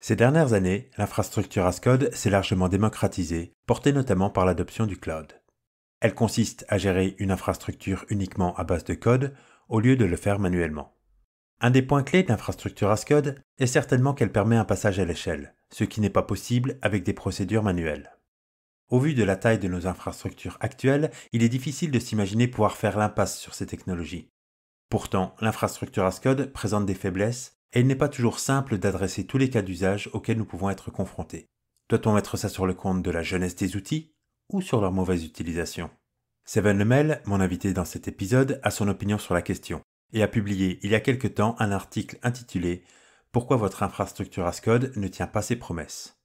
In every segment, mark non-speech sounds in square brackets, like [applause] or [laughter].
Ces dernières années, l'infrastructure ASCODE s'est largement démocratisée, portée notamment par l'adoption du cloud. Elle consiste à gérer une infrastructure uniquement à base de code au lieu de le faire manuellement. Un des points clés de l'infrastructure Ascode est certainement qu'elle permet un passage à l'échelle, ce qui n'est pas possible avec des procédures manuelles. Au vu de la taille de nos infrastructures actuelles, il est difficile de s'imaginer pouvoir faire l'impasse sur ces technologies. Pourtant, l'infrastructure ASCODE présente des faiblesses et il n'est pas toujours simple d'adresser tous les cas d'usage auxquels nous pouvons être confrontés. Doit-on mettre ça sur le compte de la jeunesse des outils ou sur leur mauvaise utilisation Seven Lemel, mon invité dans cet épisode, a son opinion sur la question et a publié il y a quelque temps un article intitulé Pourquoi votre infrastructure ASCODE ne tient pas ses promesses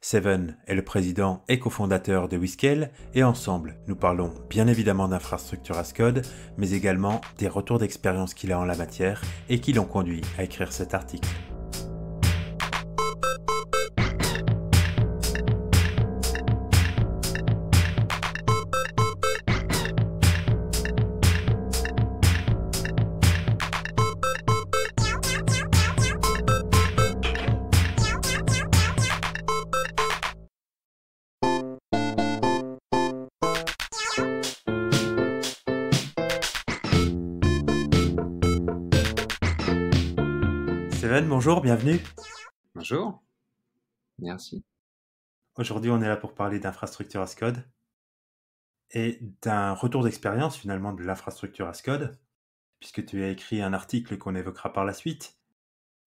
Seven est le président et cofondateur de Whiskel et ensemble, nous parlons bien évidemment d'infrastructure as code, mais également des retours d'expérience qu'il a en la matière et qui l'ont conduit à écrire cet article. Bonjour. Merci. Aujourd'hui, on est là pour parler d'infrastructure Ascode code et d'un retour d'expérience finalement de l'infrastructure Ascode, code, puisque tu as écrit un article qu'on évoquera par la suite.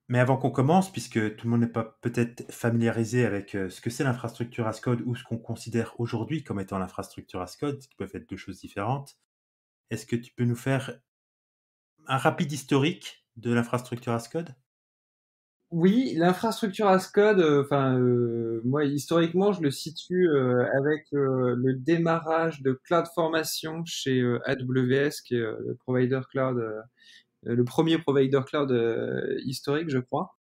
Mais avant qu'on commence, puisque tout le monde n'est pas peut-être familiarisé avec euh, ce que c'est l'infrastructure Ascode code ou ce qu'on considère aujourd'hui comme étant l'infrastructure Ascode, code, qui peuvent être deux choses différentes, est-ce que tu peux nous faire un rapide historique de l'infrastructure Ascode oui, l'infrastructure as code, euh, enfin euh, moi historiquement je le situe euh, avec le démarrage de cloud formation chez AWS qui est le provider cloud, le premier provider cloud historique je crois,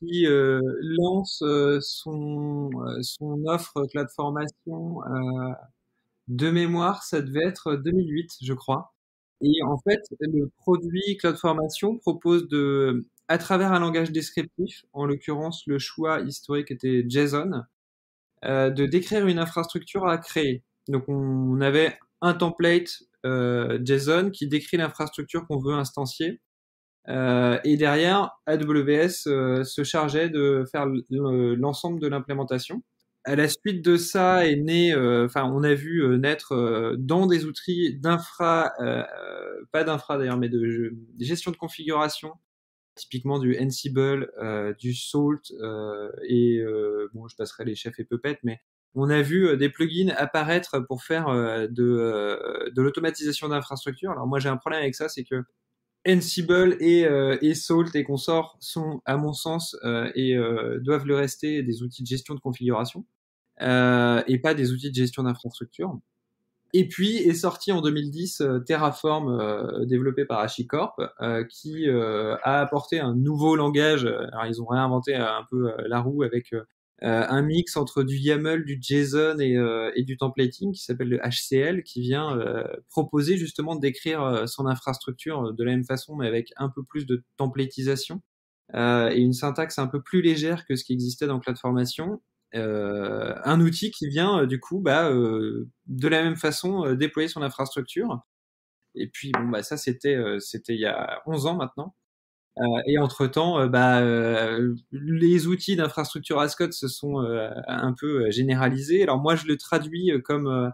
qui lance son son offre cloud formation de mémoire, ça devait être 2008 je crois. Et en fait, le produit CloudFormation propose de à travers un langage descriptif, en l'occurrence le choix historique était JSON, euh, de décrire une infrastructure à créer. Donc on avait un template euh, JSON qui décrit l'infrastructure qu'on veut instancier. Euh, et derrière, AWS se chargeait de faire l'ensemble de l'implémentation. À la suite de ça est né, enfin on a vu naître dans des outils d'infra, pas d'infra d'ailleurs, mais de, de gestion de configuration, typiquement du Ansible, euh, du Salt euh, et euh, bon, je passerai les chefs et pupettes, mais on a vu des plugins apparaître pour faire de, l'automatisation d'infrastructures. Alors moi j'ai un problème avec ça, c'est que Ansible et, et, Salt et consorts sont, à mon sens, et doivent le rester des outils de gestion de configuration et pas des outils de gestion d'infrastructure. Et puis est sorti en 2010 euh, Terraform, euh, développé par HashiCorp, euh, qui a apporté un nouveau langage. ils ont réinventé un peu la roue avec un mix entre du YAML, du JSON et, du templating qui s'appelle le HCL, qui vient proposer justement d'écrire son infrastructure de la même façon, mais avec un peu plus de templatisation et une syntaxe un peu plus légère que ce qui existait dans CloudFormation, euh, un outil qui vient euh, du coup bah, euh, de la même façon déployer son infrastructure. Et puis bon bah ça c'était c'était il y a 11 ans maintenant. et entre temps bah, les outils d'infrastructure Ascot se sont un peu généralisés. Alors moi je le traduis comme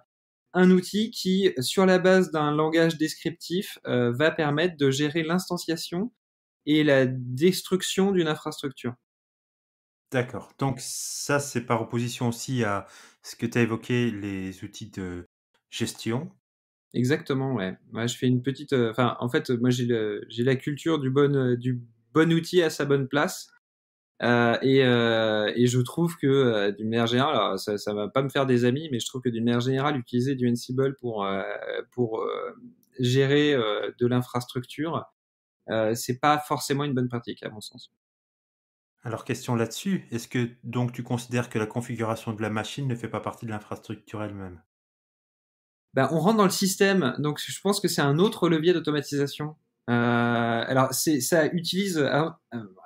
un outil qui sur la base d'un langage descriptif va permettre de gérer l'instanciation et la destruction d'une infrastructure. D'accord. Donc ça, c'est par opposition aussi à ce que tu as évoqué, les outils de gestion. Exactement, ouais. Moi, je fais une petite. Euh, enfin, en fait, moi, j'ai la culture du bon, euh, du bon outil à sa bonne place. Euh, et, et je trouve que d'une manière générale, ça, ne va pas me faire des amis, mais je trouve que d'une manière générale, utiliser du Ansible pour pour gérer de l'infrastructure, euh, c'est pas forcément une bonne pratique à mon sens. Alors question là-dessus, est-ce que donc tu considères que la configuration de la machine ne fait pas partie de l'infrastructure elle-même ben, On rentre dans le système, donc je pense que c'est un autre levier d'automatisation. Euh, alors ça utilise, à,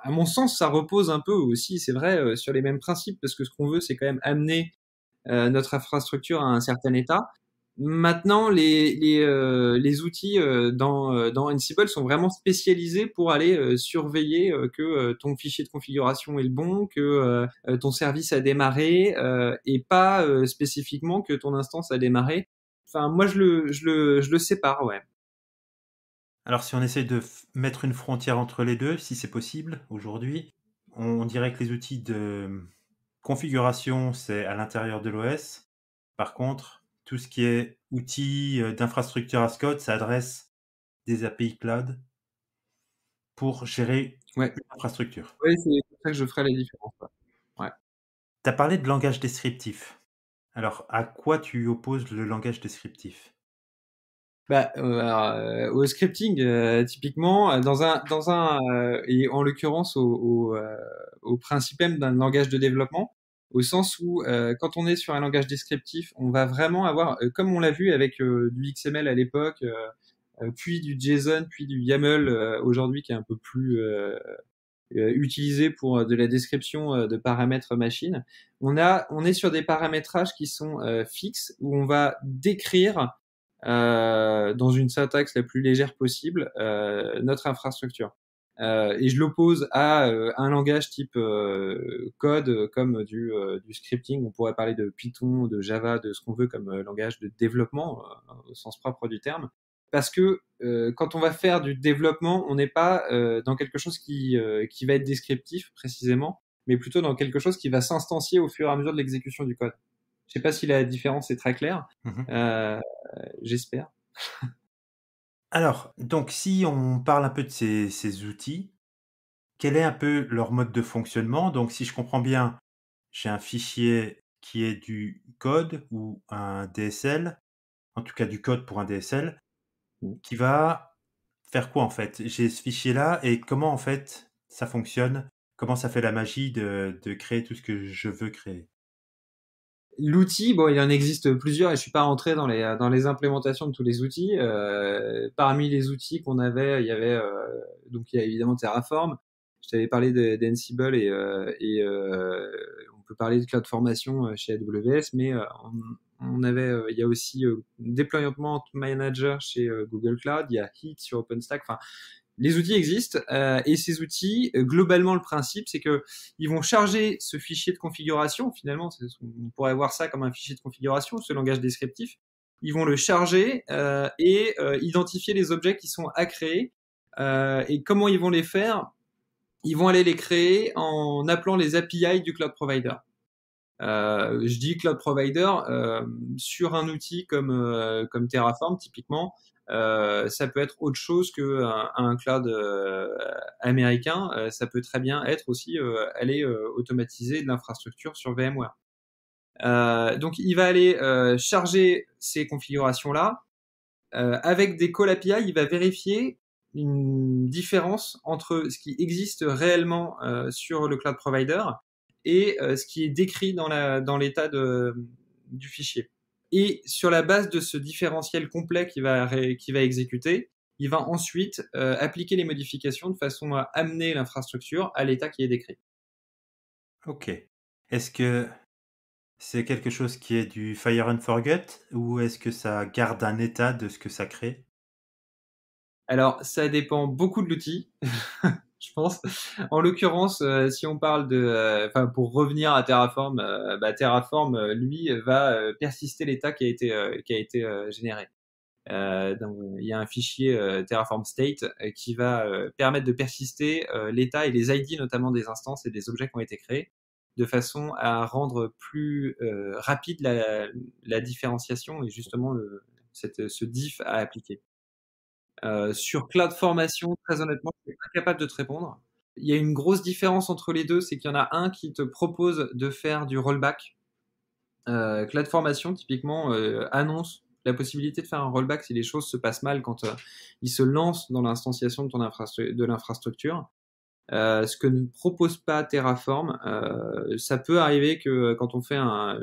mon sens, ça repose un peu aussi, c'est vrai, euh, sur les mêmes principes, parce que ce qu'on veut, c'est quand même amener euh, notre infrastructure à un certain état. Maintenant, les, les, euh, les outils euh, dans, euh, dans Ansible sont vraiment spécialisés pour aller surveiller que ton fichier de configuration est le bon, que ton service a démarré, et pas spécifiquement que ton instance a démarré. Enfin, moi, je le, je le, je le sépare, ouais. Alors, si on essaie de mettre une frontière entre les deux, si c'est possible aujourd'hui, on dirait que les outils de configuration, c'est à l'intérieur de l'OS. Par contre, tout ce qui est outils d'infrastructure à Scott, ça adresse des API cloud pour gérer l'infrastructure. Oui, c'est pour ça que je ferai la différence. Tu as parlé de langage descriptif. Alors, à quoi tu opposes le langage descriptif bah, au scripting, typiquement, dans un, dans un et en l'occurrence au, au principe même d'un langage de développement, au sens où euh, quand on est sur un langage descriptif, on va vraiment avoir, euh, comme on l'a vu avec euh, du XML à l'époque, puis du JSON, puis du YAML aujourd'hui qui est un peu plus utilisé pour de la description de paramètres machine. On a, on est sur des paramétrages qui sont fixes où on va décrire dans une syntaxe la plus légère possible notre infrastructure. Euh, et je l'oppose à euh, un langage type euh, code comme du, du, scripting. On pourrait parler de Python, de Java, de ce qu'on veut comme langage de développement au sens propre du terme parce que quand on va faire du développement, on n'est pas dans quelque chose qui, qui, va être descriptif précisément, mais plutôt dans quelque chose qui va s'instancier au fur et à mesure de l'exécution du code. Je ne sais pas si la différence est très claire. Mmh j'espère. [laughs] Alors, donc si on parle un peu de ces, outils, quel est un peu leur mode de fonctionnement Donc si je comprends bien, j'ai un fichier qui est du code ou un DSL, en tout cas du code pour un DSL, mmh. qui va faire quoi en fait J'ai ce fichier-là et comment en fait ça fonctionne Comment ça fait la magie de créer tout ce que je veux créer L'outil, bon, il en existe plusieurs et je suis pas rentré dans les dans les implémentations de tous les outils. Euh, parmi les outils qu'on avait, il y avait euh, donc il y a évidemment Terraform. Je t'avais parlé d'Ansible et, euh, et on peut parler de cloud formation chez AWS, mais on, on, avait il y a aussi déploiement manager chez Google Cloud, il y a Heat sur OpenStack. Enfin, les outils existent euh, et ces outils, euh, globalement, le principe, c'est que ils vont charger ce fichier de configuration. Finalement, on pourrait voir ça comme un fichier de configuration, ce langage descriptif. Ils vont le charger euh, et identifier les objets qui sont à créer et comment ils vont les faire. Ils vont aller les créer en appelant les API du cloud provider. je dis cloud provider sur un outil comme comme Terraform typiquement euh, ça peut être autre chose que euh, un, cloud euh, américain. ça peut très bien être aussi aller automatiser de l'infrastructure sur VMware. donc il va aller charger ces configurations là avec des call API. Il va vérifier une différence entre ce qui existe réellement sur le cloud provider et ce qui est décrit dans l'état du fichier. Et sur la base de ce différentiel complet qu'il va, va exécuter, il va ensuite euh, appliquer les modifications de façon à amener l'infrastructure à l'état qui est décrit. Ok. Est-ce que c'est quelque chose qui est du fire and forget ou est-ce que ça garde un état de ce que ça crée Alors, ça dépend beaucoup de l'outil. [laughs] je pense. En l'occurrence, euh, si on parle de, euh, enfin, pour revenir à Terraform, euh, bah, Terraform, lui, va persister l'état qui a été qui a été généré. donc, il y a un fichier Terraform State qui va permettre de persister l'état et les ID notamment des instances et des objets qui ont été créés, de façon à rendre plus rapide la, différenciation et justement le, ce diff à appliquer. Euh, sur cloud formation, très honnêtement, je suis capable de te répondre. Il y a une grosse différence entre les deux, c'est qu'il y en a un qui te propose de faire du rollback. Euh, cloud formation, typiquement, euh, annonce la possibilité de faire un rollback si les choses se passent mal quand euh, ils se lancent dans l'instanciation de, ton de l'infrastructure. ce que ne propose pas Terraform, ça peut arriver que quand on fait un,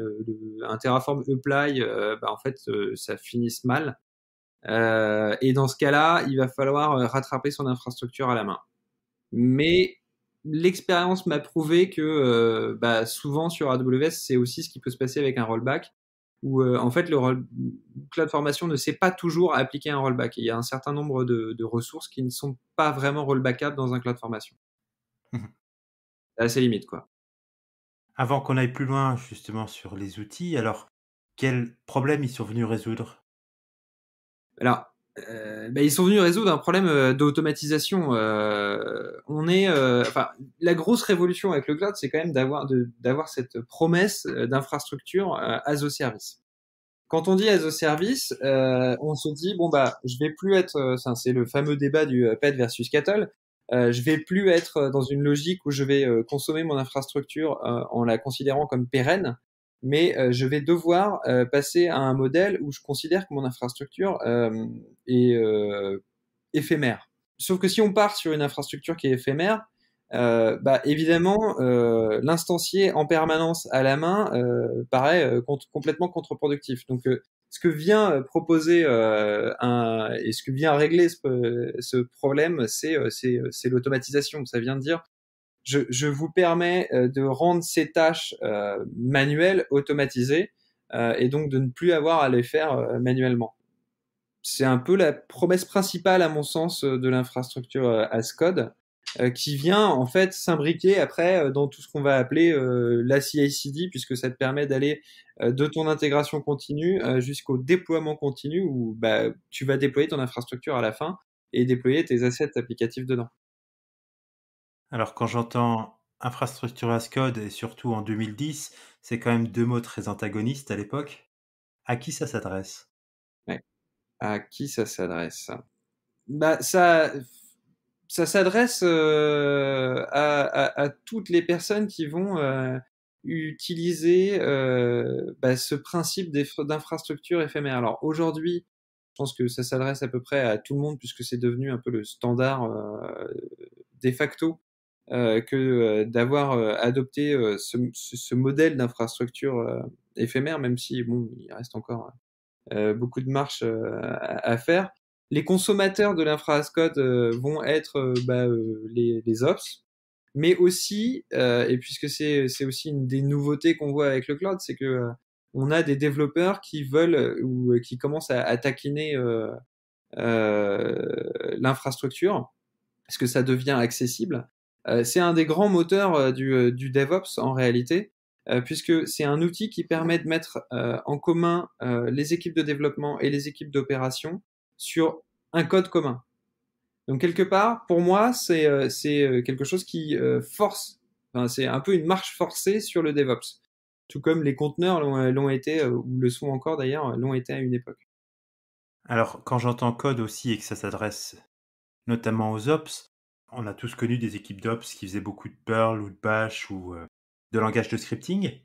Terraform apply, bah, en fait, ça finisse mal. Euh, et dans ce cas-là, il va falloir euh, rattraper son infrastructure à la main. Mais l'expérience m'a prouvé que euh, bah, souvent sur AWS, c'est aussi ce qui peut se passer avec un rollback, où en fait le cloud formation ne sait pas toujours appliquer un rollback. il y a un certain nombre de, ressources qui ne sont pas vraiment rollbackables dans un cloud formation. Mhm. à ses limites, quoi. Avant qu'on aille plus loin justement sur les outils, alors quels problèmes ils sont venus résoudre alors, euh, bah, ils sont venus résoudre un problème euh, d'automatisation. Euh, on est, euh, la grosse révolution avec le cloud, c'est quand même d'avoir d'avoir cette promesse d'infrastructure as a service. Quand on dit as a service, on se dit bon bah, je vais plus être, c'est le fameux débat du pet versus cattle. je vais plus être dans une logique où je vais consommer mon infrastructure en la considérant comme pérenne mais euh, je vais devoir euh, passer à un modèle où je considère que mon infrastructure euh, est éphémère. Sauf que si on part sur une infrastructure qui est éphémère, bah, évidemment, l'instancier en permanence à la main paraît complètement contre-productif. Donc, ce que vient proposer un, et ce que vient régler ce, ce problème, c'est l'automatisation. Ça vient de dire, je, vous permets euh, de rendre ces tâches euh, manuelles automatisées euh, et donc de ne plus avoir à les faire manuellement. C'est un peu la promesse principale, à mon sens, de l'infrastructure as code, qui vient en fait s'imbriquer après dans tout ce qu'on va appeler la CI/CD, puisque ça te permet d'aller de ton intégration continue jusqu'au déploiement continu, où bah, tu vas déployer ton infrastructure à la fin et déployer tes assets applicatifs dedans. Alors quand j'entends infrastructure as code et surtout en 2010, c'est quand même deux mots très antagonistes à l'époque. À qui ça s'adresse À qui ça s'adresse Bah ça, s'adresse euh, à, toutes les personnes qui vont euh, utiliser euh, bah, ce principe d'infrastructure éphémère. Alors aujourd'hui, je pense que ça s'adresse à peu près à tout le monde puisque c'est devenu un peu le standard de facto euh, que euh, d'avoir euh, adopté ce, ce, modèle d'infrastructure éphémère, même si bon, il reste encore beaucoup de marches à, faire. Les consommateurs de linfra vont être bah, les, les ops, mais aussi, et puisque c'est aussi une des nouveautés qu'on voit avec le cloud, c'est que on a des développeurs qui veulent ou qui commencent à, à taquiner l'infrastructure, parce que ça devient accessible. Euh, c'est un des grands moteurs euh, euh, du, DevOps en réalité, puisque c'est un outil qui permet de mettre en commun les équipes de développement et les équipes d'opération sur un code commun. Donc quelque part, pour moi, c'est quelque chose qui force, c'est un peu une marche forcée sur le DevOps, tout comme les conteneurs l'ont été, ou le sont encore d'ailleurs, l'ont été à une époque. Alors quand j'entends code aussi et que ça s'adresse notamment aux ops, on a tous connu des équipes d'Ops qui faisaient beaucoup de Perl ou de Bash ou euh, de langage de scripting.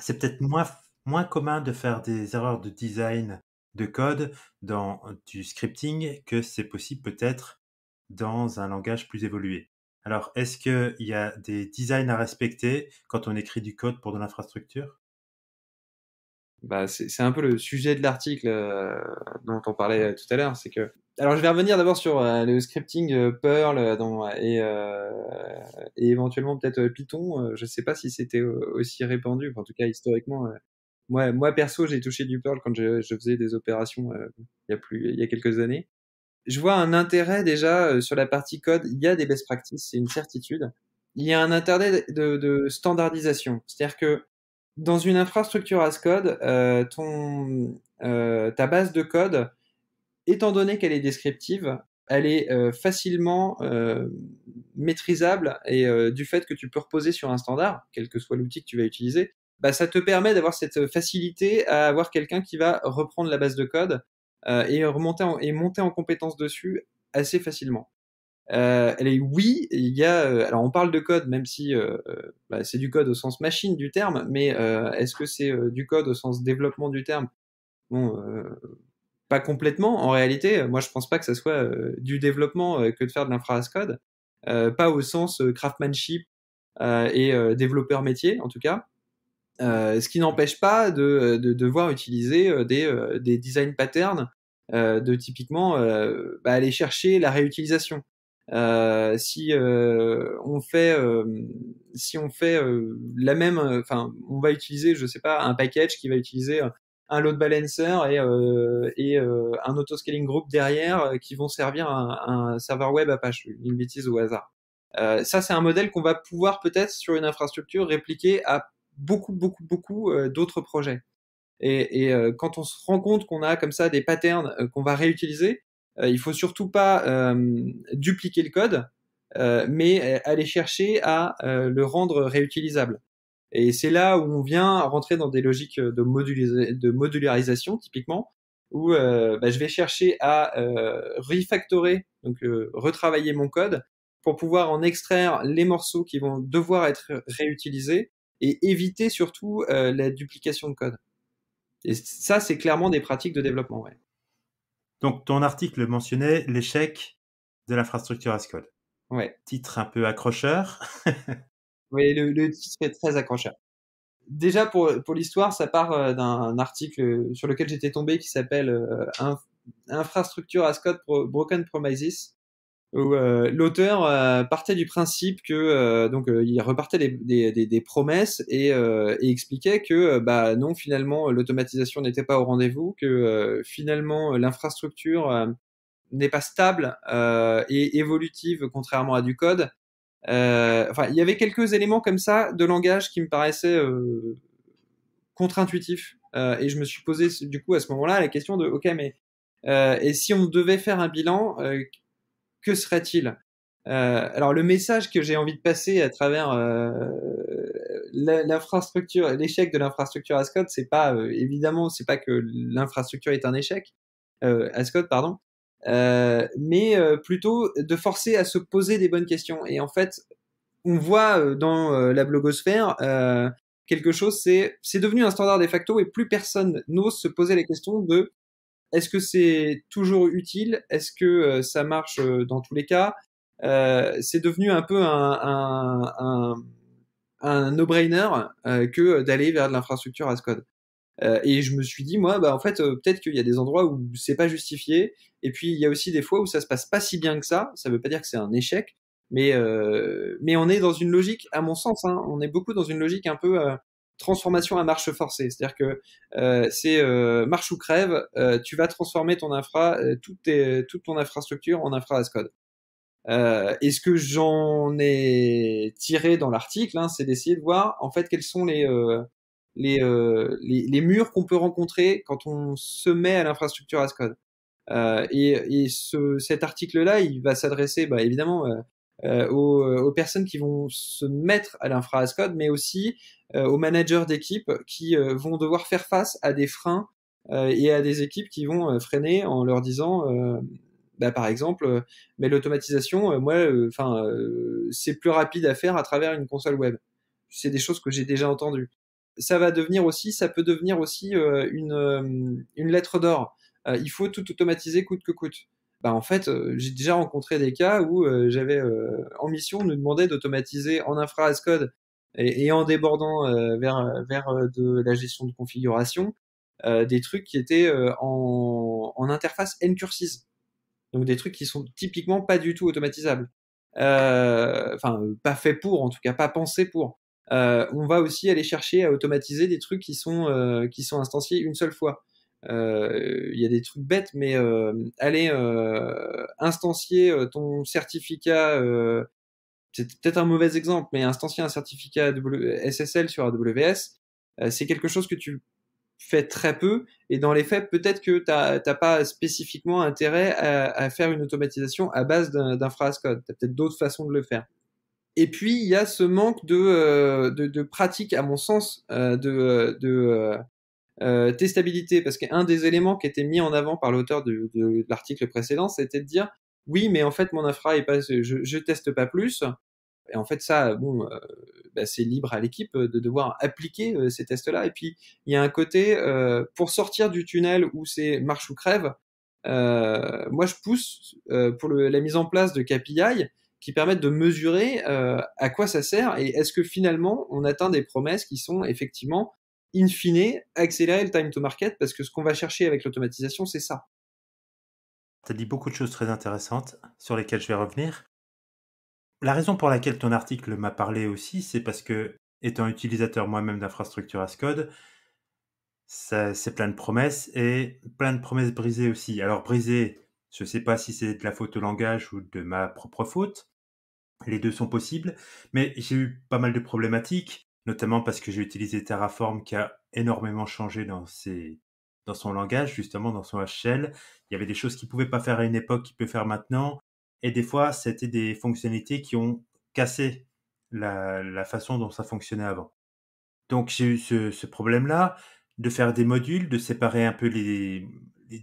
C'est peut-être moins, moins commun de faire des erreurs de design de code dans du scripting que c'est possible peut-être dans un langage plus évolué. Alors, est-ce qu'il y a des designs à respecter quand on écrit du code pour de l'infrastructure bah, c'est un peu le sujet de l'article euh, dont on parlait euh, tout à l'heure, c'est que alors je vais revenir d'abord sur euh, le scripting euh, Perl euh, et, et, éventuellement peut-être Python. je ne sais pas si c'était aussi répandu, en tout cas historiquement. moi, moi perso, j'ai touché du Perl quand je, je faisais des opérations il y a plus il y a quelques années. Je vois un intérêt déjà sur la partie code. Il y a des best practices, c'est une certitude. Il y a un intérêt de, de standardisation, c'est-à-dire que dans une infrastructure as code, ton ta base de code étant donné qu'elle est descriptive, elle est euh, facilement euh, maîtrisable et euh, du fait que tu peux reposer sur un standard, quel que soit l'outil que tu vas utiliser, bah, ça te permet d'avoir cette facilité à avoir quelqu'un qui va reprendre la base de code et, remonter et monter en compétence dessus assez facilement. elle est oui, il y a alors on parle de code même si bah, c'est du code au sens machine du terme, mais est-ce que c'est du code au sens développement du terme Bon, complètement. En réalité, euh, moi, je pense pas que ça soit euh, du développement euh, que de faire de l'infra code, pas au sens craftsmanship et développeur métier, en tout cas. ce qui n'empêche pas de, devoir utiliser des, des design patterns de typiquement bah, aller chercher la réutilisation. si, on fait, si on fait si la même enfin on va utiliser je sais pas un package qui va utiliser un load balancer et, euh, et euh, un autoscaling group derrière euh, qui vont servir un, un serveur web Apache, une bêtise au hasard. Euh, ça, c'est un modèle qu'on va pouvoir peut-être sur une infrastructure répliquer à beaucoup, beaucoup, beaucoup euh, d'autres projets. Et, et quand on se rend compte qu'on a comme ça des patterns qu'on va réutiliser, il faut surtout pas dupliquer le code, mais aller chercher à le rendre réutilisable. Et c'est là où on vient rentrer dans des logiques euh, de, modularisation, typiquement, où euh, bah, je vais chercher à euh, refactorer, donc retravailler mon code pour pouvoir en extraire les morceaux qui vont devoir être réutilisés et éviter surtout la duplication de code. Et ça, c'est clairement des pratiques de développement. Donc, ton article mentionnait l'échec de l'infrastructure as code. Titre un peu accrocheur. [laughs] Oui, le, titre est très accrocheur. Déjà, pour, pour l'histoire, ça part euh, d'un article sur lequel j'étais tombé qui s'appelle euh, Infrastructure as Code Broken Promises, où euh, l'auteur partait du principe que donc il repartait des, des, promesses et, et, expliquait que bah non finalement l'automatisation n'était pas au rendez-vous que finalement l'infrastructure n'est pas stable et évolutive contrairement à du code euh, enfin, il y avait quelques éléments comme ça de langage qui me paraissaient euh, contre-intuitifs. Euh, et je me suis posé du coup à ce moment-là la question de ok mais et si on devait faire un bilan, que serait-il alors le message que j'ai envie de passer à travers l'infrastructure, l'échec de l'infrastructure Ascot, c'est pas évidemment c'est pas que l'infrastructure est un échec, Ascot pardon, euh, mais euh, plutôt de forcer à se poser des bonnes questions. Et en fait, on voit euh, dans la blogosphère quelque chose, c'est c'est devenu un standard de facto et plus personne n'ose se poser les questions de est-ce que c'est toujours utile Est-ce que ça marche dans tous les cas C'est devenu un peu un, un, un, un no-brainer que d'aller vers de l'infrastructure as code. Euh, et je me suis dit, moi, bah, en fait, euh, peut-être qu'il y a des endroits où c'est pas justifié. Et puis, il y a aussi des fois où ça se passe pas si bien que ça. Ça veut pas dire que c'est un échec. Mais, euh, mais on est dans une logique, à mon sens, hein, on est beaucoup dans une logique un peu transformation à marche forcée. C'est-à-dire que c'est marche ou crève, tu vas transformer ton infra, toute, tes, toute ton infrastructure en infra as code. et ce que j'en ai tiré dans l'article, hein, c'est d'essayer de voir en fait quels sont les euh, les, les, murs qu'on peut rencontrer quand on se met à l'infrastructure as code. Euh, et, cet article-là, il va s'adresser bah, évidemment euh, aux, personnes qui vont se mettre à l'infra as code, mais aussi aux managers d'équipes qui vont devoir faire face à des freins et à des équipes qui vont freiner en leur disant bah, par exemple, mais l'automatisation, moi, enfin, c'est plus rapide à faire à travers une console web. C'est des choses que j'ai déjà entendues ça va devenir aussi, ça peut devenir aussi euh, une, euh, une, lettre d'or. Euh, il faut tout automatiser coûte que coûte. Bah, en fait, j'ai déjà rencontré des cas où j'avais en mission, on nous demandait d'automatiser en infra as code et, en débordant vers, vers de la gestion de configuration des trucs qui étaient en, en interface NCurses. Donc des trucs qui sont typiquement pas du tout automatisables. enfin, pas fait pour, en tout cas pas pensé pour. Euh, on va aussi aller chercher à automatiser des trucs qui sont, euh, qui sont instanciés une seule fois. Euh, il y a des trucs bêtes, mais aller instancier ton certificat, c'est peut-être un mauvais exemple, mais instancier un certificat SSL sur AWS, c'est quelque chose que tu fais très peu, et dans les faits, peut-être que t'as n'as pas spécifiquement intérêt à, faire une automatisation à base d'un phrase code. Tu as peut-être d'autres façons de le faire. Et puis il y a ce manque de, euh, de, de pratique, à mon sens, euh, de, euh, de euh, testabilité, parce qu'un des éléments qui était mis en avant par l'auteur de, de, l'article précédent, c'était de dire oui, mais en fait mon infra est pas, je, je teste pas plus. Et en fait ça, bon, bah, c'est libre à l'équipe de devoir appliquer ces tests-là. Et puis il y a un côté pour sortir du tunnel où c'est marche ou crève. moi je pousse pour le, la mise en place de KPI qui permettent de mesurer euh, à quoi ça sert et est-ce que finalement on atteint des promesses qui sont effectivement in fine accélérer le time to market parce que ce qu'on va chercher avec l'automatisation c'est ça. Tu as dit beaucoup de choses très intéressantes sur lesquelles je vais revenir. La raison pour laquelle ton article m'a parlé aussi, c'est parce que, étant utilisateur moi-même d'infrastructure as code, c'est plein de promesses et plein de promesses brisées aussi. Alors brisées, je ne sais pas si c'est de la faute au langage ou de ma propre faute, les deux sont possibles, mais j'ai eu pas mal de problématiques, notamment parce que j'ai utilisé Terraform qui a énormément changé dans ses dans son langage, justement dans son HL. Il y avait des choses qu'il pouvait pas faire à une époque qu'il peut faire maintenant. Et des fois, c'était des fonctionnalités qui ont cassé la, façon dont ça fonctionnait avant. Donc j'ai eu ce, problème-là de faire des modules, de séparer un peu les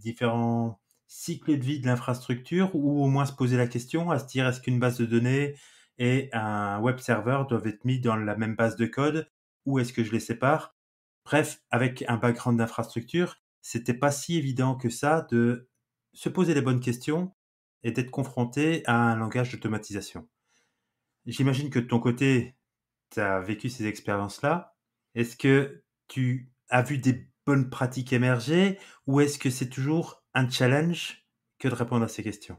différents cycle de vie de l'infrastructure ou au moins se poser la question à se dire est-ce qu'une base de données et un web server doivent être mis dans la même base de code ou est-ce que je les sépare Bref, avec un background d'infrastructure, c'était pas si évident que ça de se poser les bonnes questions et d'être confronté à un langage d'automatisation. J'imagine que de ton côté, tu as vécu ces expériences-là. Est-ce que tu as vu des bonnes pratiques émerger ou est-ce que c'est toujours un challenge que de répondre à ces questions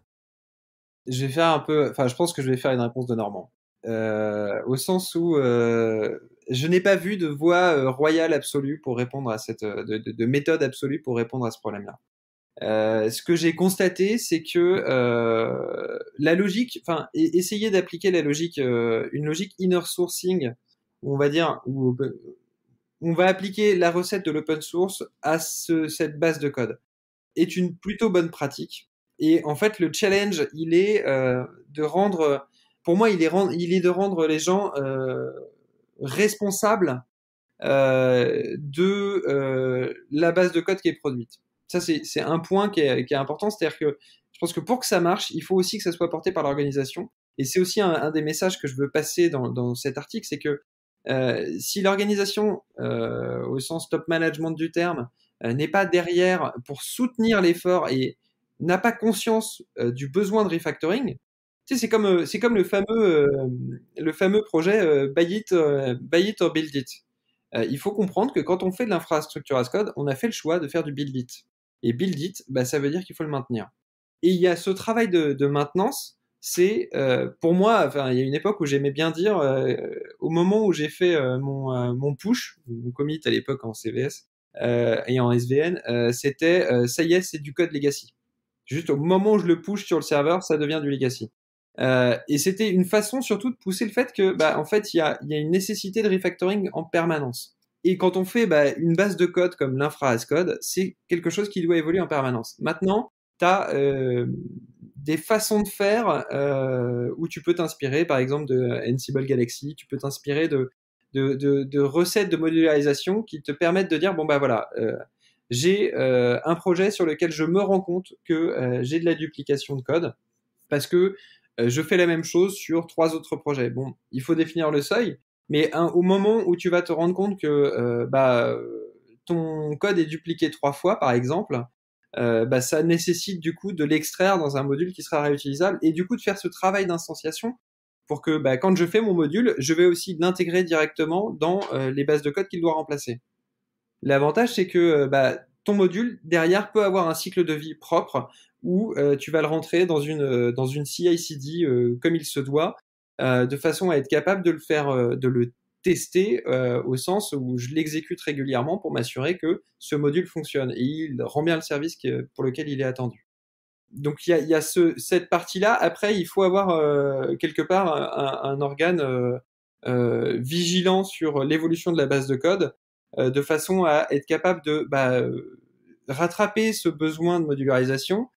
Je vais faire un peu. Enfin, je pense que je vais faire une réponse de Normand. Euh, au sens où euh, je n'ai pas vu de voie euh, royale absolue pour répondre à cette. De, méthode absolue pour répondre à ce problème-là. ce que j'ai constaté, c'est que la logique, enfin, e-, essayer d'appliquer la logique, une logique inner sourcing, on va dire, on va appliquer la recette de l'open source à cette base de code est une plutôt bonne pratique. Et en fait, le challenge, il est euh, de rendre, pour moi, il est, de rendre les gens euh, responsables euh, de la base de code qui est produite. Ça, c'est un point qui est, important. C'est-à-dire que je pense que pour que ça marche, il faut aussi que ça soit porté par l'organisation. Et c'est aussi un, des messages que je veux passer dans cet article, c'est que si l'organisation, au sens top management du terme, euh, n'est pas derrière pour soutenir l'effort et n'a pas conscience euh, du besoin de refactoring, tu sais, c'est comme, euh, c'est comme le fameux, le fameux projet buy it, or Build It. il faut comprendre que quand on fait de l'infrastructure as code, on a fait le choix de faire du Build It. Et Build It, bah, ça veut dire qu'il faut le maintenir. Et il y a ce travail de, maintenance c'est pour moi, il y a une époque où j'aimais bien dire, au moment où j'ai fait mon, mon push, mon commit à l'époque en CVS, euh, et en SVN, euh, c'était euh, ça y est, c'est du code legacy. Juste au moment où je le push sur le serveur, ça devient du legacy. et c'était une façon surtout de pousser le fait que, bah, en fait, il y a, une nécessité de refactoring en permanence. Et quand on fait bah, une base de code comme l'infra as code, c'est quelque chose qui doit évoluer en permanence. Maintenant, tu as des façons de faire où tu peux t'inspirer, par exemple, de Ansible Galaxy, tu peux t'inspirer de de, recettes de modularisation qui te permettent de dire bon bah voilà, euh, j'ai euh, un projet sur lequel je me rends compte que euh, j'ai de la duplication de code parce que je fais la même chose sur trois autres projets. Bon, il faut définir le seuil, mais au moment où tu vas te rendre compte que bah, ton code est dupliqué trois fois par exemple, bah, ça nécessite du coup de l'extraire dans un module qui sera réutilisable et du coup de faire ce travail d'instanciation pour que bah, quand je fais mon module, je vais aussi l'intégrer directement dans euh, les bases de code qu'il doit remplacer. L'avantage, c'est que euh, bah, ton module, derrière, peut avoir un cycle de vie propre où euh, tu vas le rentrer dans une, dans une CI-CD comme il se doit, de façon à être capable de le faire, de le tester au sens où je l'exécute régulièrement pour m'assurer que ce module fonctionne et il rend bien le service pour lequel il est attendu donc il y a, ce, cette partie-là. Après, il faut avoir euh, quelque part un, organe euh, euh, vigilant sur l'évolution de la base de code, de façon à être capable de bah, rattraper ce besoin de modularisation,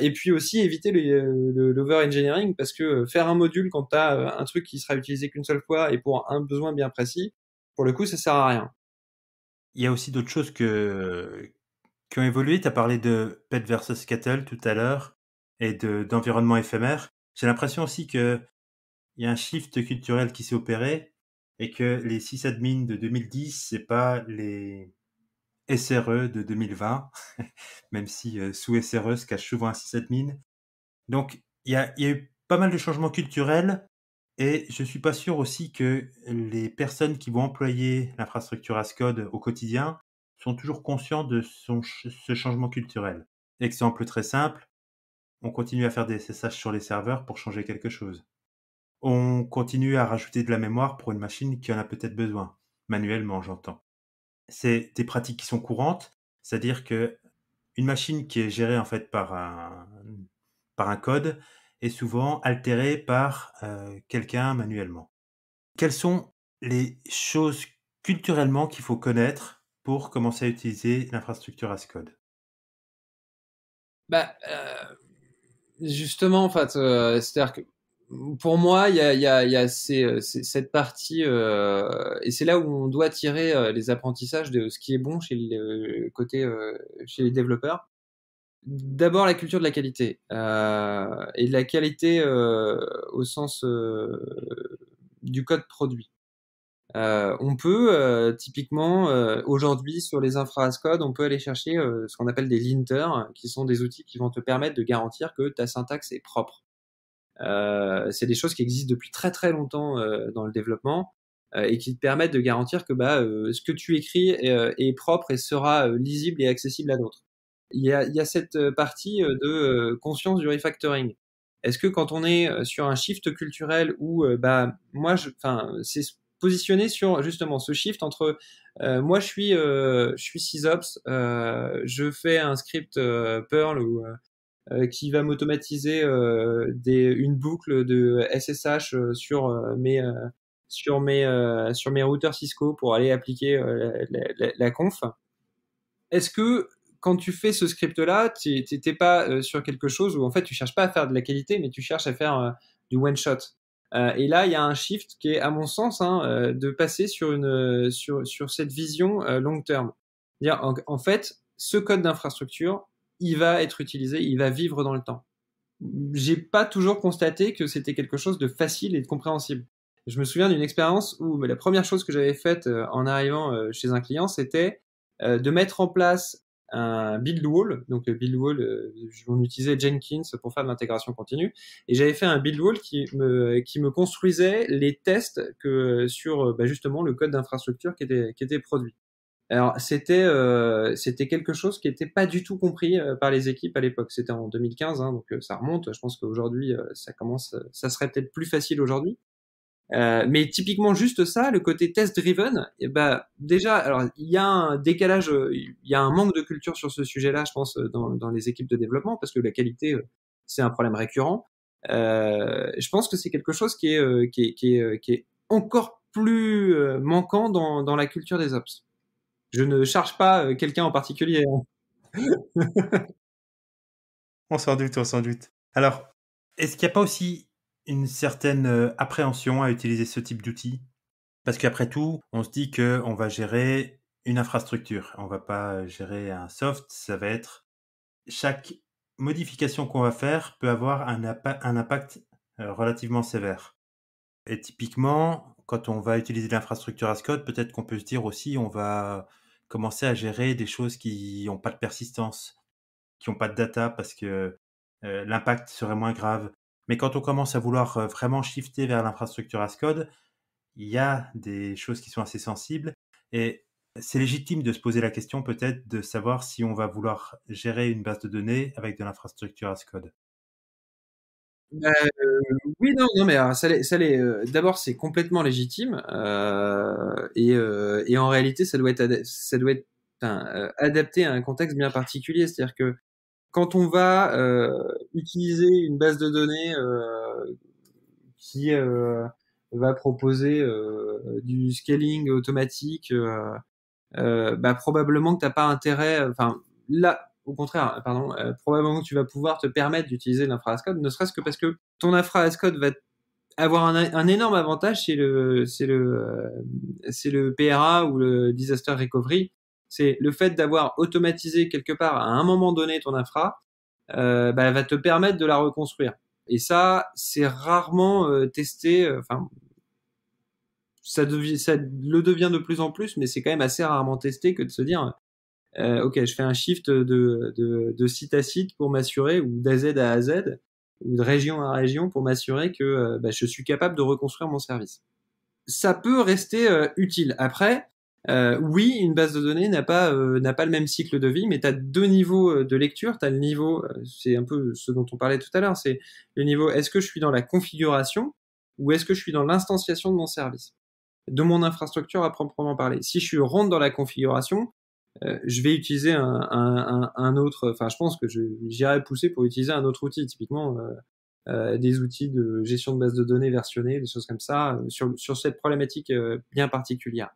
et puis aussi éviter l'over-engineering, parce que faire un module quand tu as un truc qui sera utilisé qu'une seule fois et pour un besoin bien précis, pour le coup, ça sert à rien. Il y a aussi d'autres choses que, qui ont évolué. Tu as parlé de Pet versus Cattle tout à l'heure et d'environnement éphémère. J'ai l'impression aussi que il y a un shift culturel qui s'est opéré et que les sysadmins de 2010, c'est pas les SRE de 2020, [laughs] même si euh, sous SRE se cache souvent un sysadmin. Donc, il y a, eu pas mal de changements culturels et je ne suis pas sûr aussi que les personnes qui vont employer l'infrastructure Ascode au quotidien sont toujours conscients de ce changement culturel. Exemple très simple, on continue à faire des SSH sur les serveurs pour changer quelque chose. On continue à rajouter de la mémoire pour une machine qui en a peut-être besoin, manuellement j'entends. C'est des pratiques qui sont courantes, c'est-à-dire que une machine qui est gérée en fait par un, par un code est souvent altérée par euh, quelqu'un manuellement. Quelles sont les choses culturellement qu'il faut connaître pour commencer à utiliser l'infrastructure ASCODE code bah, euh, Justement, en fait, euh, que pour moi, il y a, euh, cette partie, et c'est là où on doit tirer les apprentissages de ce qui est bon chez, côté, chez les développeurs. D'abord, la culture de la qualité. et de la qualité au sens du code produit. Euh, on peut euh, typiquement euh, aujourd'hui sur les infra code, on peut aller chercher ce qu'on appelle des linters, qui sont des outils qui vont te permettre de garantir que ta syntaxe est propre. c'est des choses qui existent depuis très très longtemps dans le développement et qui te permettent de garantir que bah, ce que tu écris est, propre et sera lisible et accessible à d'autres. Il y a, cette partie de conscience du refactoring. Est-ce que quand on est sur un shift culturel où bah moi, enfin c'est positionner sur justement ce shift entre euh, moi je suis euh, je suis sysops, euh, je fais un script Perl ou qui va m'automatiser une boucle de SSH sur mes sur mes sur mes routeurs Cisco pour aller appliquer la, conf. Est-ce que quand tu fais ce script-là, tu n'es pas sur quelque chose où en fait tu cherches pas à faire de la qualité, mais tu cherches à faire du one shot. Euh, et là, il y a un shift qui est, à mon sens, hein, euh, de passer sur, une, euh, sur, sur cette vision long terme. Dire, en, fait, ce code d'infrastructure, il va être utilisé, il va vivre dans le temps. J'ai pas toujours constaté que c'était quelque chose de facile et de compréhensible. Je me souviens d'une expérience où bah, la première chose que j'avais faite en arrivant chez un client, c'était de mettre en place un build wall. Donc build wall, euh, on utilisait Jenkins pour faire de l'intégration continue. Et j'avais fait un build wall qui me, qui me construisait les tests que sur euh, bah, justement le code d'infrastructure qui était, qui était produit. Alors c'était euh, c'était quelque chose qui n'était pas du tout compris euh, par les équipes à l'époque. C'était en 2015, hein, donc ça remonte. Je pense qu'aujourd'hui ça commence, ça serait peut-être plus facile aujourd'hui. Euh, mais typiquement juste ça, le côté test driven, et eh bah, ben, déjà, alors il y a un décalage, il y a un manque de culture sur ce sujet-là, je pense, euh, dans, dans, les équipes de développement, parce que la qualité, euh, c'est un problème récurrent. Euh, je pense que c'est quelque chose qui est, qui est, qui est, qui est encore plus manquant dans, dans, la culture des ops. Je ne charge pas quelqu'un en particulier. Hein. [laughs] on s'en doute, on s'en doute. Alors, est-ce qu'il n'y a pas aussi une certaine euh, appréhension à utiliser ce type d'outils. Parce qu'après tout, on se dit qu'on va gérer une infrastructure. On ne va pas gérer un soft. Ça va être chaque modification qu'on va faire peut avoir un, impact euh, relativement sévère. Et typiquement, quand on va utiliser l'infrastructure Ascode, peut-être qu'on peut se dire aussi on va commencer à gérer des choses qui n'ont pas de persistance, qui n'ont pas de data parce que euh, l'impact serait moins grave. Mais quand on commence à vouloir euh, vraiment shifter vers l'infrastructure as code, il y a des choses qui sont assez sensibles. Et c'est légitime de se poser la question peut-être de savoir si on va vouloir gérer une base de données avec de l'infrastructure as code. Bah, euh, oui, non, non, mais ça ça euh, d'abord, c'est complètement légitime et, en réalité, ça doit être, ça doit être adapté à un contexte bien particulier. C'est-à-dire que quand on va euh, utiliser une base de données euh, qui euh, va proposer du scaling automatique, bah, probablement que tu t'as pas intérêt, enfin là, au contraire, pardon, probablement que tu vas pouvoir te permettre d'utiliser l'infra ne serait-ce que parce que ton infra va avoir un, énorme avantage, c'est le, c'est le, c'est le PRA ou le disaster recovery c'est le fait d'avoir automatisé quelque part à un moment donné ton infra, euh, bah, va te permettre de la reconstruire. Et ça, c'est rarement euh, testé. Euh, enfin, ça, le devient de plus en plus, mais c'est quand même assez rarement testé que de se dire, euh, ok, je fais un shift de, de, site à site pour m'assurer, ou d'AZ à AZ, ou de région à région pour m'assurer que bah, je suis capable de reconstruire mon service. Ça peut rester utile. Après, euh, oui, une base de données n'a pas euh, pas le même cycle de vie, mais tu as deux niveaux euh, de lecture. Tu as le niveau, euh, c'est un peu ce dont on parlait tout à l'heure, c'est le niveau est-ce que je suis dans la configuration ou est-ce que je suis dans l'instanciation de mon service, de mon infrastructure à proprement parler. Si je rentre dans la configuration, je vais utiliser un, un, autre, enfin je pense que j'irai pousser pour utiliser un autre outil, typiquement des outils de gestion de base de données versionnées, des choses comme ça, sur, sur cette problématique bien particulière.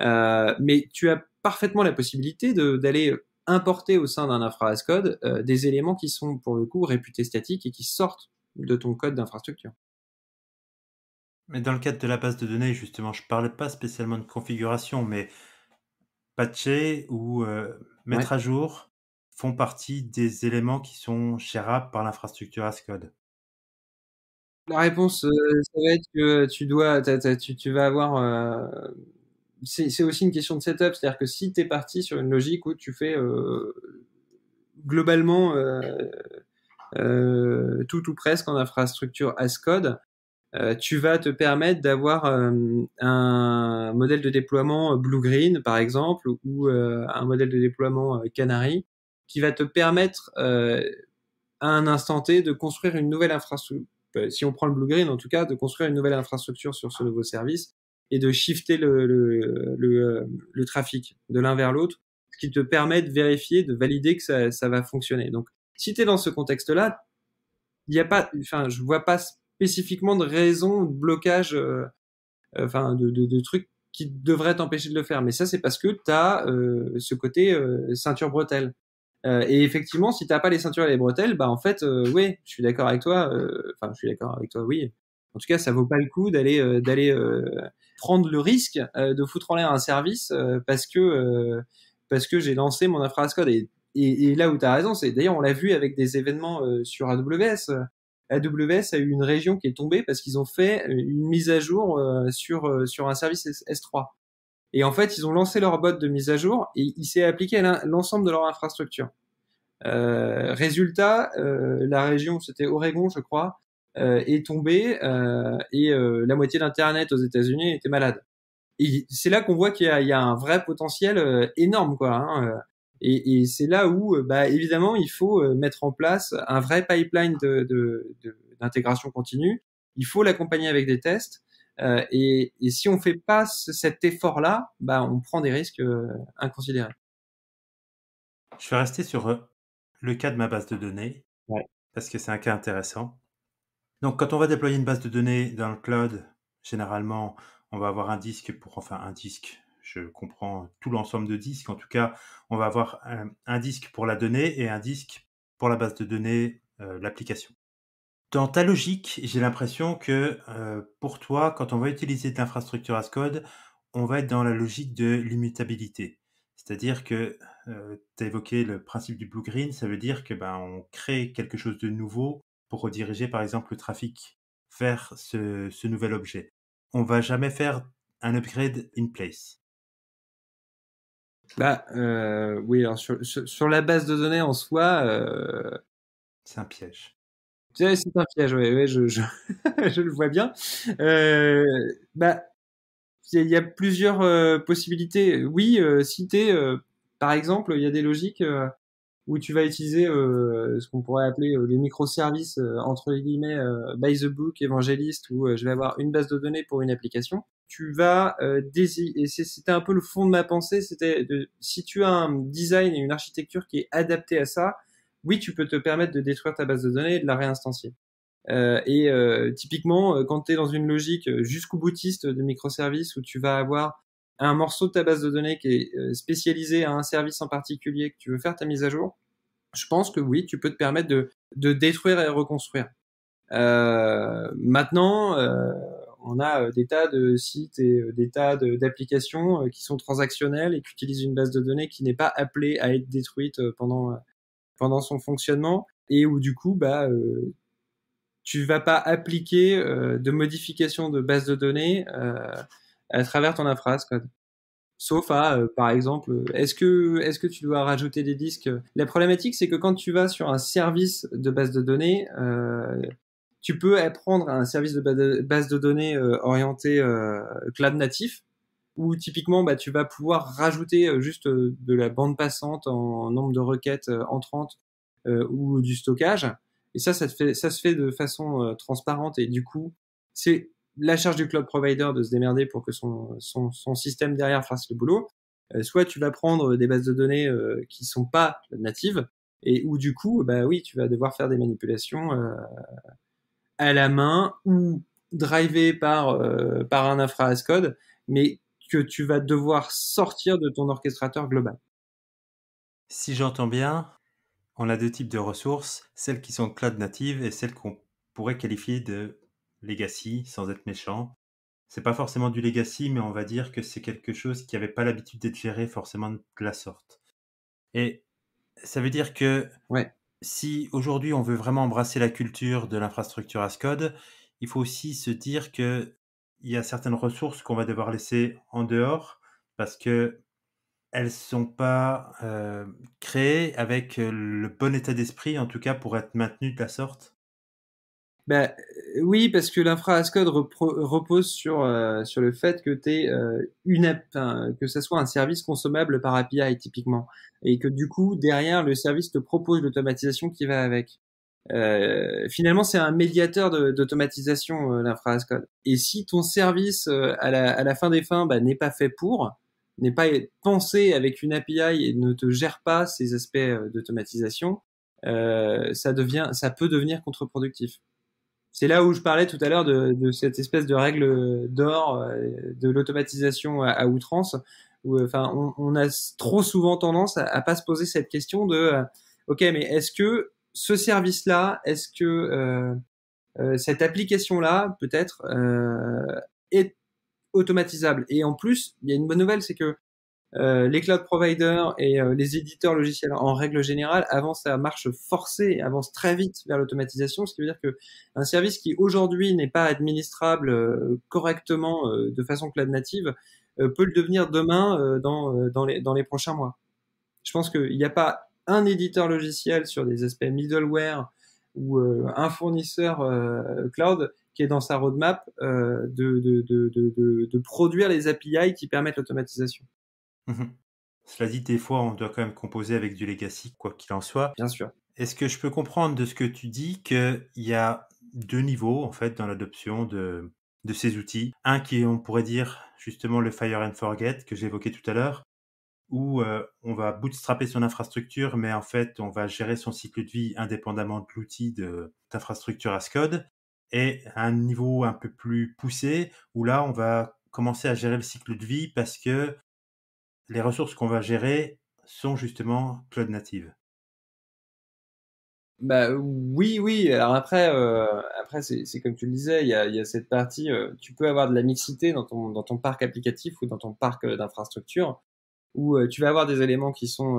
Euh, mais tu as parfaitement la possibilité d'aller importer au sein d'un infra as code euh, des éléments qui sont pour le coup réputés statiques et qui sortent de ton code d'infrastructure. Mais dans le cadre de la base de données, justement, je ne parlais pas spécialement de configuration, mais patcher ou euh, mettre à jour font partie des éléments qui sont shareables par l'infrastructure as code. La réponse, ça va être que tu dois, tu, vas avoir c'est aussi une question de setup, c'est-à-dire que si tu es parti sur une logique où tu fais euh, globalement euh, euh, tout ou presque en infrastructure as code, tu vas te permettre d'avoir un modèle de déploiement blue-green, par exemple, ou un modèle de déploiement canary, qui va te permettre à un instant T de construire une nouvelle infrastructure si on prend le Blue Green en tout cas, de construire une nouvelle infrastructure sur ce nouveau service et de shifter le, le, le, trafic de l'un vers l'autre, ce qui te permet de vérifier, de valider que ça, ça va fonctionner. Donc, si tu es dans ce contexte-là, il n'y a pas, enfin, je vois pas spécifiquement de raison de blocage, euh, enfin, de, de, de, trucs qui devraient t'empêcher de le faire. Mais ça, c'est parce que tu as euh, ce côté euh, ceinture bretelle. et effectivement, si t'as pas les ceintures et les bretelles, bah en fait, oui, je suis d'accord avec toi. Enfin, je suis d'accord avec toi, oui. En tout cas, ça vaut pas le coup d'aller d'aller prendre le risque euh, de foutre en l'air un service euh, parce que euh, parce que j'ai lancé mon infrascode et, et, et, là où tu as raison, c'est d'ailleurs on l'a vu avec des événements sur AWS. AWS a eu une région qui est tombée parce qu'ils ont fait une mise à jour sur sur un service S3. Et en fait, ils ont lancé leur bot de mise à jour et il s'est appliqué à l'ensemble de leur infrastructure. Euh, résultat, la région, c'était Oregon, je crois, euh, est tombé euh, et euh, la moitié d'Internet aux États-Unis était malade. Et c'est là qu'on voit qu'il y, y, a un vrai potentiel énorme, quoi. Hein, et, et c'est là où, bah, évidemment, il faut mettre en place un vrai pipeline d'intégration de, de, continue. Il faut l'accompagner avec des tests. Euh, et, et, si on fait pas cet effort-là, bah, on prend des risques euh, inconsidérés. Je suis resté sur le cas de ma base de données ouais. parce que c'est un cas intéressant. Donc, quand on va déployer une base de données dans le cloud, généralement, on va avoir un disque pour, enfin, un disque. Je comprends tout l'ensemble de disques. En tout cas, on va avoir un, disque pour la donnée et un disque pour la base de données, euh, l'application. Dans ta logique, j'ai l'impression que euh, pour toi, quand on va utiliser de l'infrastructure as code, on va être dans la logique de l'immutabilité. C'est-à-dire que euh, tu as évoqué le principe du blue-green, ça veut dire que ben, on crée quelque chose de nouveau pour rediriger par exemple le trafic vers ce, nouvel objet. On va jamais faire un upgrade in place. Bah euh, oui, sur, la base de données en soi, euh, c'est un piège. C'est un piège, oui, [laughs] je, le vois bien. Euh, bah, il y, a plusieurs possibilités. Oui, citer, par exemple, il y a des logiques où tu vas utiliser euh, ce qu'on pourrait appeler euh, les microservices euh, entre guillemets euh, by the book évangéliste où je vais avoir une base de données pour une application. Tu vas et c'était un peu le fond de ma pensée, c'était de si tu as un design et une architecture qui est adaptée à ça, oui, tu peux te permettre de détruire ta base de données et de la réinstancier. et typiquement, quand tu es dans une logique jusqu'au boutiste de microservices où tu vas avoir un morceau de ta base de données qui est euh, spécialisé à un service en particulier que tu veux faire ta mise à jour, je pense que oui, tu peux te permettre de, de détruire et reconstruire. Euh, maintenant, euh, on a des tas de sites et des tas d'applications qui sont transactionnelles et qui utilisent une base de données qui n'est pas appelée à être détruite pendant, pendant son fonctionnement et où du coup, bah, euh, tu vas pas appliquer de modification de base de données à travers ton infrastructure. Sauf à, euh, par exemple, est-ce que, est que tu dois rajouter des disques La problématique, c'est que quand tu vas sur un service de base de données, euh, tu peux prendre un service de base de données euh, orienté euh, cloud natif, où typiquement, bah, tu vas pouvoir rajouter euh, juste de la bande passante en nombre de requêtes entrantes ou du stockage. Et ça, ça, te fait, ça se fait de façon transparente et du coup, c'est la charge du cloud provider de se démerder pour que son, son, système derrière fasse le boulot. Euh, soit tu vas prendre des bases de données qui euh, qui sont pas natives et où du coup, bah oui, tu vas devoir faire des manipulations euh, à la main ou drivées par par un infra as code, mais que tu vas devoir sortir de ton orchestrateur global. Si j'entends bien, on a deux types de ressources, celles qui sont cloud natives et celles qu'on pourrait qualifier de legacy, sans être méchant. C'est pas forcément du legacy, mais on va dire que c'est quelque chose qui n'avait pas l'habitude d'être géré forcément de la sorte. Et ça veut dire que si aujourd'hui on veut vraiment embrasser la culture de l'infrastructure as code, il faut aussi se dire que il y a certaines ressources qu'on va devoir laisser en dehors parce que elles sont pas euh, créées avec euh, le bon état d'esprit, en tout cas pour être maintenues de la sorte. Ben oui, parce que l'infra-as-code repose sur, euh, sur le fait que tu euh, une app, que ça soit un service consommable par API typiquement, et que du coup derrière le service te propose l'automatisation qui va avec. Euh, finalement, c'est un médiateur d'automatisation l'infra-as-code. Et si ton service à la, à la fin des fins bah, n'est pas fait pour, n'est pas pensé avec une API et ne te gère pas ces aspects d'automatisation, ça devient, ça peut devenir contre-productif c'est là où je parlais tout à l'heure de, cette espèce de règle d'or euh, de l'automatisation à, outrance. Où, euh, enfin, on, a trop souvent tendance à, à, pas se poser cette question de, euh, ok, mais est-ce que ce service-là, est-ce que cette application-là, peut-être, est automatisable Et en plus, il y a une bonne nouvelle, c'est que euh, les cloud providers et euh, les éditeurs logiciels en règle générale avancent à marche forcée, avancent très vite vers l'automatisation, ce qui veut dire que un service qui aujourd'hui n'est pas administrable euh, correctement de façon cloud native peut le devenir demain dans, les, dans les prochains mois. Je pense qu'il n'y a pas un éditeur logiciel sur des aspects middleware ou un fournisseur cloud qui est dans sa roadmap de, de, de, de produire les API qui permettent l'automatisation. Mmh Cela dit, des fois, on doit quand même composer avec du legacy, quoi qu'il en soit. Bien sûr. Est-ce que je peux comprendre de ce que tu dis qu'il y a deux niveaux, en fait, dans l'adoption de, de ces outils Un qui est, on pourrait dire, justement, le Fire and Forget que j'évoquais tout à l'heure, où euh, on va bootstrapper son infrastructure, mais en fait, on va gérer son cycle de vie indépendamment de l'outil d'infrastructure as code. Et un niveau un peu plus poussé, où là, on va commencer à gérer le cycle de vie parce que les ressources qu'on va gérer sont justement cloud native. Bah, oui, oui. Alors après, euh, après c'est comme tu le disais, il y a, cette partie, euh, tu peux avoir de la mixité dans ton, dans ton parc applicatif ou dans ton parc euh, d'infrastructure, où tu vas avoir des éléments qui sont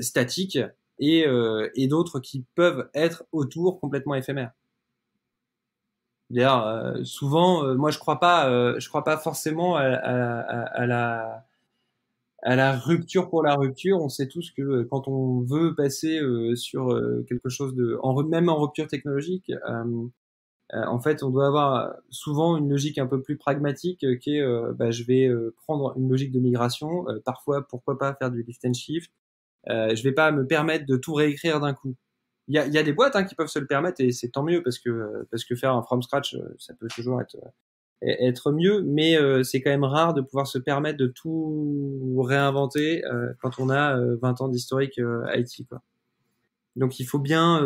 statiques et, et d'autres qui peuvent être autour complètement éphémères. D'ailleurs, souvent, moi je crois pas, je crois pas forcément à la à la rupture pour la rupture. On sait tous que euh, quand on veut passer euh, sur euh, quelque chose de, même en rupture technologique, en fait, on doit avoir souvent une logique un peu plus pragmatique qui est, bah, je vais prendre une logique de migration. parfois, pourquoi pas faire du lift and shift. je vais pas me permettre de tout réécrire d'un coup. Il y a, des boîtes hein, qui peuvent se le permettre et c'est tant mieux parce que parce que faire un from scratch, ça peut toujours être E-, être mieux, mais euh, c'est quand même rare de pouvoir se permettre de tout réinventer euh, quand on a 20 euh, ans d'historique IT. Quoi. Donc il faut bien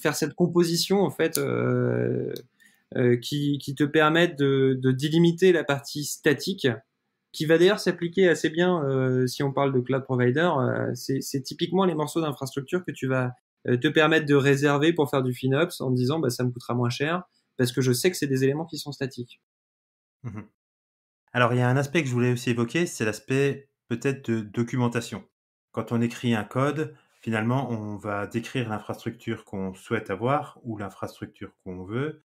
faire cette composition en fait qui, te permette de, délimiter la partie statique, qui va d'ailleurs s'appliquer assez bien si on parle de cloud provider. c'est typiquement les morceaux d'infrastructure que tu vas te permettre de réserver pour faire du FinOps en disant bah, ça me coûtera moins cher parce que je sais que c'est des éléments qui sont statiques. Mmh Alors, il y a un aspect que je voulais aussi évoquer, c'est l'aspect peut-être de documentation. Quand on écrit un code, finalement, on va décrire l'infrastructure qu'on souhaite avoir ou l'infrastructure qu'on veut.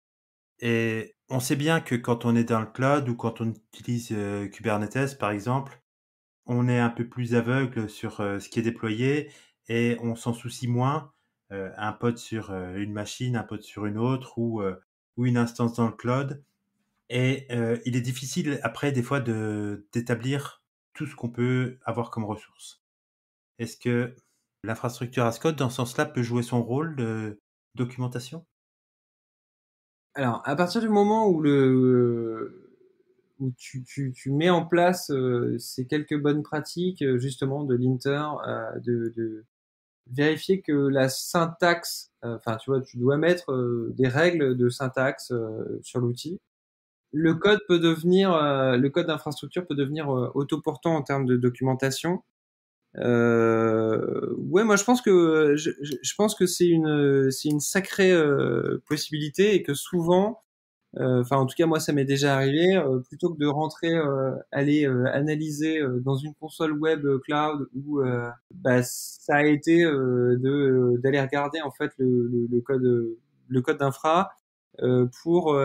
Et on sait bien que quand on est dans le cloud ou quand on utilise euh, Kubernetes, par exemple, on est un peu plus aveugle sur euh, ce qui est déployé et on s'en soucie moins. Euh, un pod sur une machine, un pod sur une autre ou une instance dans le cloud, et euh, il est difficile après des fois de d'établir tout ce qu'on peut avoir comme ressources. Est-ce que l'infrastructure Ascot, dans ce sens-là, peut jouer son rôle de documentation Alors, à partir du moment où, le, où tu, tu, tu mets en place euh, ces quelques bonnes pratiques, euh, justement, de l'Inter, euh, de, vérifier que la syntaxe, enfin, tu vois, tu dois mettre des règles de syntaxe sur l'outil le code peut devenir, euh, le code d'infrastructure peut devenir euh, autoportant en termes de documentation. Euh, ouais, moi je pense que je, pense que c'est une c'est une sacrée euh, possibilité et que souvent, enfin en tout cas moi ça m'est déjà arrivé, plutôt que de rentrer aller analyser dans une console web cloud où bah, ça a été de d'aller regarder en fait le code le code d'infra pour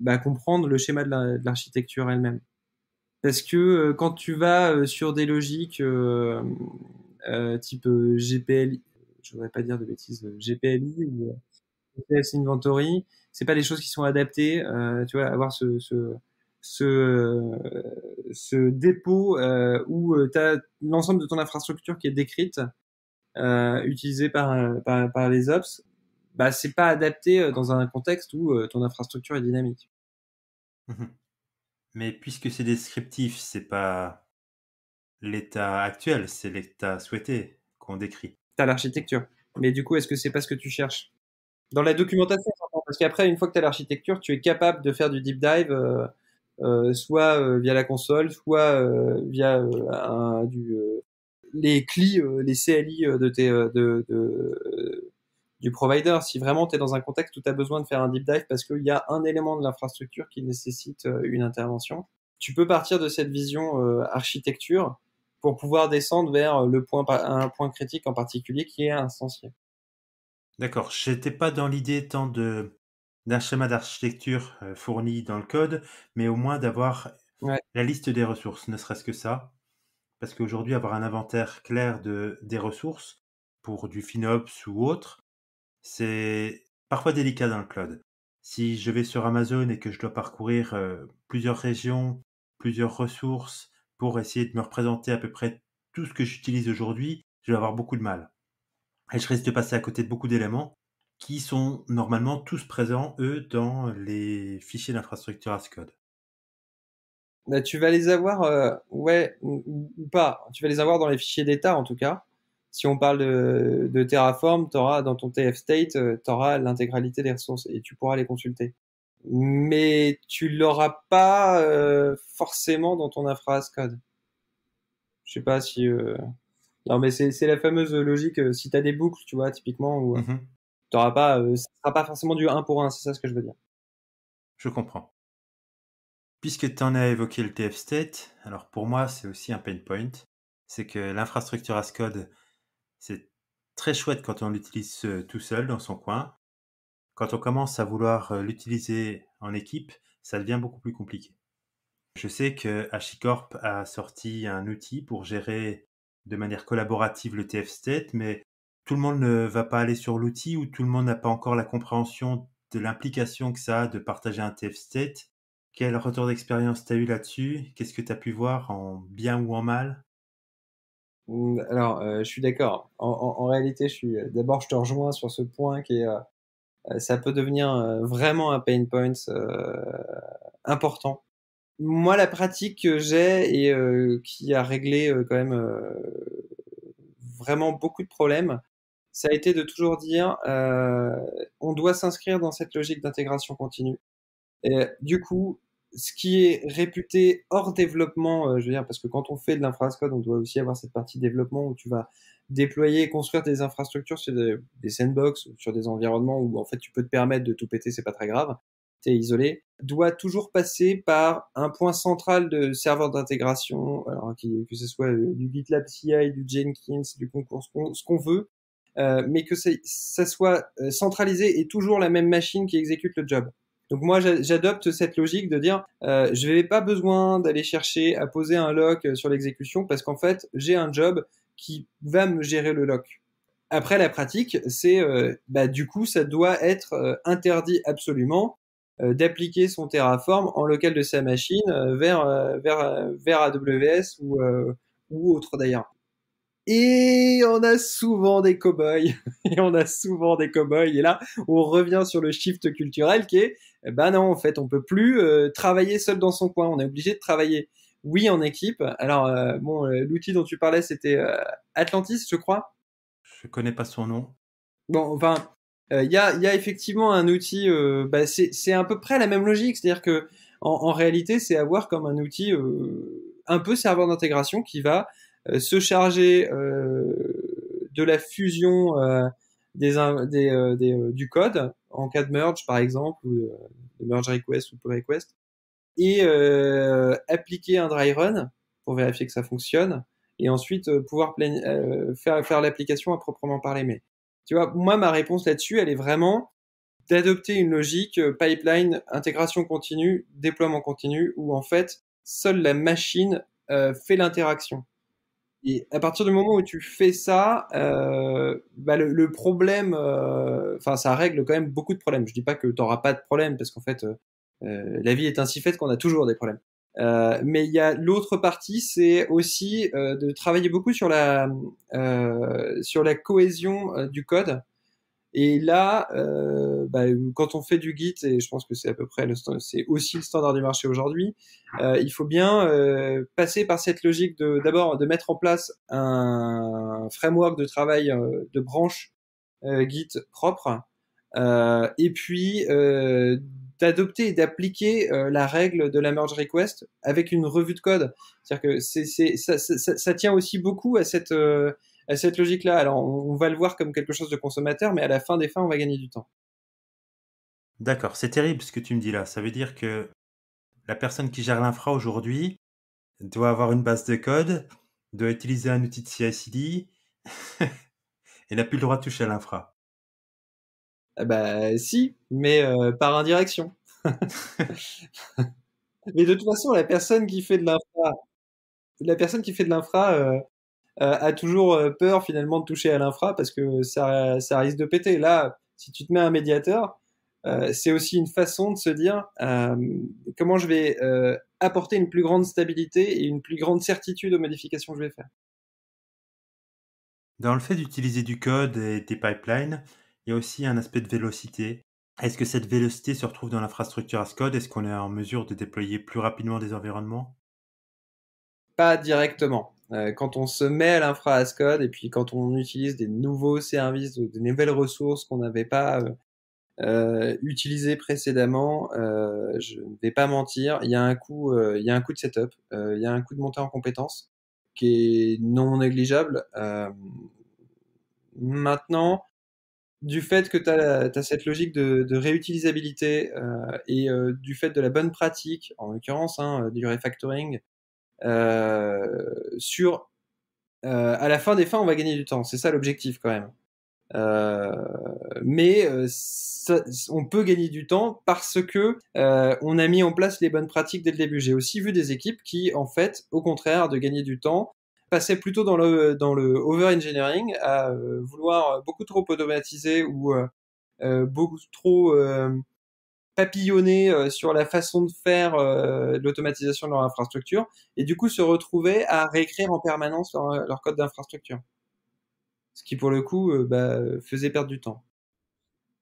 bah, comprendre le schéma de l'architecture elle-même. Parce que euh, quand tu vas euh, sur des logiques euh, type GPL, je voudrais pas dire de bêtises, GPLI ou GPS Inventory, c'est pas des choses qui sont adaptées. tu vois, avoir ce, ce, ce, ce dépôt où tu as l'ensemble de ton infrastructure qui est décrite, utilisée par, par, par les ops, bah, c'est pas adapté dans un contexte où ton infrastructure est dynamique. Mmh Mais puisque c'est descriptif, c'est pas l'état actuel, c'est l'état souhaité qu'on décrit. T'as l'architecture. Mais du coup, est-ce que c'est pas ce que tu cherches Dans la documentation, parce qu'après, une fois que tu as l'architecture, tu es capable de faire du deep dive, euh, euh, soit euh, via la console, soit via du, les CLI, les CLI de tes, de, du provider. Si vraiment tu es dans un contexte où tu as besoin de faire un deep dive parce qu'il y a un élément de l'infrastructure qui nécessite euh, une intervention, tu peux partir de cette vision euh, architecture pour pouvoir descendre vers euh, le point, un point critique en particulier qui est instancié. D'accord, je n'étais pas dans l'idée tant de d'un schéma d'architecture fourni dans le code, mais au moins d'avoir la liste des ressources, ne serait-ce que ça. Parce qu'aujourd'hui, avoir un inventaire clair de, des ressources pour du FinOps ou autre, c'est parfois délicat dans le cloud. Si je vais sur Amazon et que je dois parcourir euh, plusieurs régions, plusieurs ressources pour essayer de me représenter à peu près tout ce que j'utilise aujourd'hui, je vais avoir beaucoup de mal. Et je risque de passer à côté de beaucoup d'éléments qui sont normalement tous présents, eux, dans les fichiers d'infrastructure as code. Bah, tu vas les avoir, euh, ouais, ou, pas. Tu vas les avoir dans les fichiers d'état, en tout cas. Si on parle de, Terraform, auras, dans ton TF State, euh, tu auras l'intégralité des ressources et tu pourras les consulter. Mais tu l'auras pas euh, forcément dans ton infra as code. Je sais pas si. Euh, non, mais c'est la fameuse logique. Si tu as des boucles, tu vois, typiquement, où ne mhm. pas, sera pas forcément du 1 pour 1, c'est ça ce que je veux dire. Je comprends. Puisque tu en as évoqué le TF State, alors pour moi, c'est aussi un pain point. C'est que l'infrastructure as code c'est très chouette quand on l'utilise tout seul dans son coin. Quand on commence à vouloir l'utiliser en équipe, ça devient beaucoup plus compliqué. Je sais que HashiCorp a sorti un outil pour gérer de manière collaborative le TF-State, mais tout le monde ne va pas aller sur l'outil ou tout le monde n'a pas encore la compréhension de l'implication que ça a de partager un TF-State. Quel retour d'expérience tu as eu là-dessus Qu'est-ce que tu as pu voir en bien ou en mal Mmh, alors, euh, je suis d'accord. En, réalité, je suis euh, d'abord, je te rejoins sur ce point qui est, euh, ça peut devenir vraiment un pain point important. Moi, la pratique que j'ai et qui a réglé quand même vraiment beaucoup de problèmes, ça a été de toujours dire, on doit s'inscrire dans cette logique d'intégration continue. Et du coup, ce qui est réputé hors développement, euh, je veux dire, parce que quand on fait de l'infrastructure, on doit aussi avoir cette partie développement où tu vas déployer, et construire des infrastructures sur des, sandbox, sur des environnements où en fait tu peux te permettre de tout péter, c'est pas très grave, es isolé, doit toujours passer par un point central de serveur d'intégration, alors que, ce soit euh, du GitLab CI, du Jenkins, du concours, ce qu'on veut, euh, mais que ça soit centralisé et toujours la même machine qui exécute le job. Donc moi, j'adopte cette logique de dire, euh, je n'ai pas besoin d'aller chercher à poser un lock euh, sur l'exécution parce qu'en fait, j'ai un job qui va me gérer le lock. Après, la pratique, c'est, euh, bah, du coup, ça doit être interdit absolument d'appliquer son Terraform en local de sa machine vers, vers, vers AWS ou, ou autre d'ailleurs. Et on a souvent des cow-boys. [laughs] Et on a souvent des cow-boys. Et là, on revient sur le shift culturel qui est, eh ben non, en fait, on peut plus euh, travailler seul dans son coin. On est obligé de travailler, oui, en équipe. Alors, euh, bon, euh, l'outil dont tu parlais, c'était Atlantis, je crois. Je connais pas son nom. Bon, enfin, il y a, y, a, effectivement un outil. Bah, c'est à peu près la même logique, c'est-à-dire que en réalité, c'est avoir comme un outil un peu serveur d'intégration qui va euh, se charger euh, de la fusion euh, du code en cas de merge par exemple ou de merge request ou pull request et appliquer un dry run pour vérifier que ça fonctionne et ensuite pouvoir faire, l'application à proprement parler mais tu vois moi ma réponse là-dessus elle est vraiment d'adopter une logique pipeline, intégration continue, déploiement continu, où en fait, seule la machine fait l'interaction. Et à partir du moment où tu fais ça, euh, bah le, le, problème, euh, enfin, ça règle quand même beaucoup de problèmes. Je dis pas que tu n'auras pas de problème parce qu'en fait, euh, euh, la vie est ainsi faite qu'on a toujours des problèmes. Euh, mais il y a l'autre partie, c'est aussi de travailler beaucoup sur la sur la cohésion du code et là, euh, bah, quand on fait du Git, et je pense que c'est à peu près le c'est aussi le standard du marché aujourd'hui, euh, il faut bien euh, passer par cette logique de d'abord de mettre en place un framework de travail euh, de branche euh, Git propre, euh, et puis d'adopter et d'appliquer la règle de la merge request avec une revue de code. C'est-à-dire que c'est ça, ça, ça, tient aussi beaucoup à cette cette logique-là. Alors, on, va le voir comme quelque chose de consommateur, mais à la fin des fins, on va gagner du temps. D'accord, c'est terrible ce que tu me dis là. Ça veut dire que la personne qui gère l'infra aujourd'hui doit avoir une base de code, doit utiliser un outil de CI/CD [laughs] et n'a plus le droit de toucher à l'infra. Ah bah si, mais euh, par indirection. [laughs] [laughs] mais de toute façon, la personne qui fait de l'infra, la personne qui fait de l'infra, euh, euh, a toujours euh, peur finalement de toucher à l'infra parce que ça, risque de péter. Là, si tu te mets un médiateur, euh, c'est aussi une façon de se dire comment je vais apporter une plus grande stabilité et une plus grande certitude aux modifications que je vais faire. Dans le fait d'utiliser du code et des pipelines, il y a aussi un aspect de vélocité. Est-ce que cette vélocité se retrouve dans l'infrastructure as code Est-ce qu'on est en mesure de déployer plus rapidement des environnements Pas directement. Euh, quand on se met à l'infra as et puis quand on utilise des nouveaux services ou des nouvelles ressources qu'on n'avait pas euh, euh, utilisées précédemment, je ne vais pas mentir, il y a un coup, de setup, il y a un coup de montée en compétences qui est non négligeable. maintenant, du fait que tu as, cette logique de, réutilisabilité et du fait de la bonne pratique, en l'occurrence hein, du refactoring, euh, sur euh, à la fin des fins, on va gagner du temps. C'est ça l'objectif quand même. Euh, mais on peut gagner du temps parce que on a mis en place les bonnes pratiques dès le début. J'ai aussi vu des équipes qui, en fait, au contraire de gagner du temps, passaient plutôt dans le dans le over-engineering, à vouloir beaucoup trop automatiser ou beaucoup trop papillonner euh, sur la façon de faire euh, l'automatisation de leur infrastructure et du coup se retrouver à réécrire en permanence leur, euh, code d'infrastructure. Ce qui pour le coup bah, faisait perdre du temps.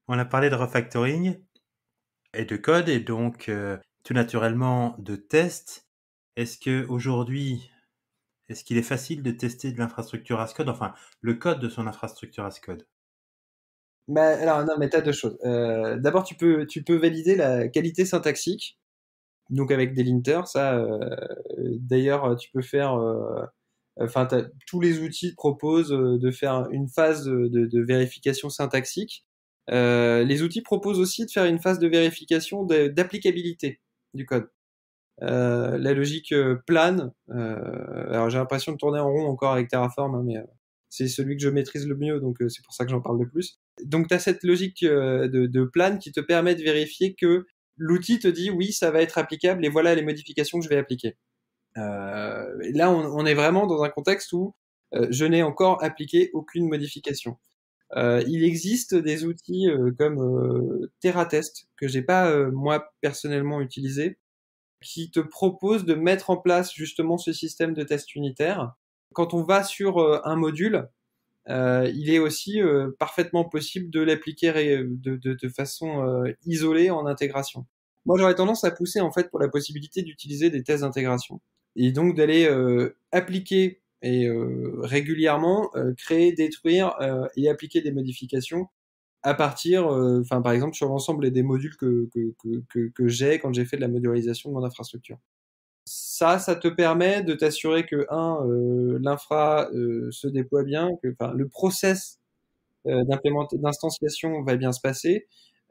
On a parlé de refactoring et de code et donc tout naturellement de tests. Est-ce que aujourd'hui, est-ce qu'il est facile de tester de l'infrastructure as code, enfin le code de son infrastructure as code bah, alors, non, mais tu as deux choses. Euh, d'abord, tu peux, tu peux valider la qualité syntaxique, donc avec des linters. Ça, euh, d'ailleurs, tu peux faire. Euh, enfin, tous les outils proposent de faire une phase de, vérification syntaxique. les outils proposent aussi de faire une phase de vérification d'applicabilité du code. la logique plane. alors j'ai l'impression de tourner en rond encore avec Terraform, hein, mais c'est celui que je maîtrise le mieux, donc c'est pour ça que j'en parle le plus. Donc tu as cette logique euh, de, plan qui te permet de vérifier que l'outil te dit oui, ça va être applicable et voilà les modifications que je vais appliquer. Euh, là, on, est vraiment dans un contexte où euh, je n'ai encore appliqué aucune modification. il existe des outils comme TerraTest que j'ai pas moi personnellement utilisé, qui te propose de mettre en place justement ce système de test unitaire. Quand on va sur un module, euh, il est aussi euh, parfaitement possible de l'appliquer de, façon euh, isolée en intégration. Moi, j'aurais tendance à pousser en fait pour la possibilité d'utiliser des tests d'intégration et donc d'aller appliquer et régulièrement créer, détruire et appliquer des modifications à partir, enfin par exemple sur l'ensemble des modules que, que j'ai quand j'ai fait de la modularisation de mon infrastructure. Ça, ça te permet de t'assurer que, un, euh, l'infra euh, se déploie bien, que le process euh, d'instanciation va bien se passer.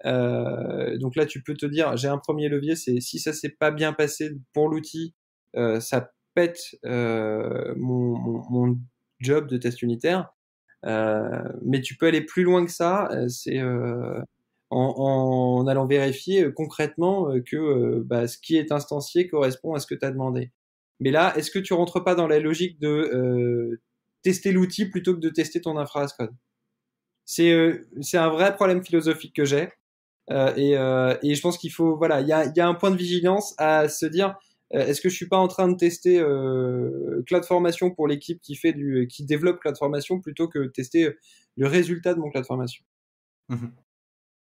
Euh, donc là, tu peux te dire, j'ai un premier levier, c'est si ça s'est pas bien passé pour l'outil, ça pète mon, mon, job de test unitaire. mais tu peux aller plus loin que ça. c'est en, allant vérifier euh, concrètement euh, que euh, bah, ce qui est instancié correspond à ce que tu as demandé. Mais là, est-ce que tu rentres pas dans la logique de tester l'outil plutôt que de tester ton infrastructure C'est un vrai problème philosophique que j'ai. et, je pense qu'il faut voilà, il y a, un point de vigilance à se dire est-ce que je suis pas en train de tester cloud formation pour l'équipe qui fait du qui développe cloud formation plutôt que tester le résultat de mon cloud formation. Mmh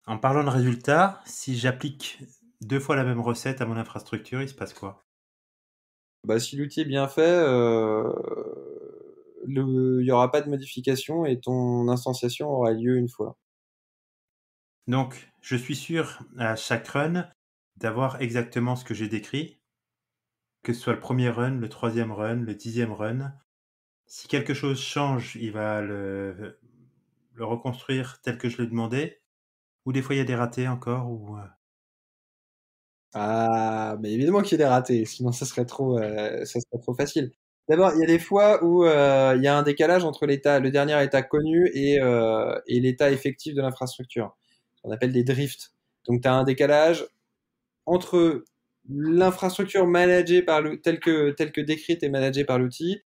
en parlant de résultats, si j'applique deux fois la même recette à mon infrastructure, il se passe quoi bah, Si l'outil est bien fait, euh, il n'y aura pas de modification et ton instantiation aura lieu une fois. Donc, je suis sûr à chaque run d'avoir exactement ce que j'ai décrit, que ce soit le premier run, le troisième run, le dixième run. Si quelque chose change, il va le, le reconstruire tel que je le demandais ou des fois, il y a des ratés encore ou... Ah, mais évidemment qu'il y a des ratés, sinon ça serait trop, trop facile. D'abord, il y a des fois où il y a un décalage entre l'état, le dernier état connu et, l'état effectif de l'infrastructure. On appelle des drifts. Donc, tu as un décalage entre l'infrastructure managée par le, telle que, telle que décrite et managée par l'outil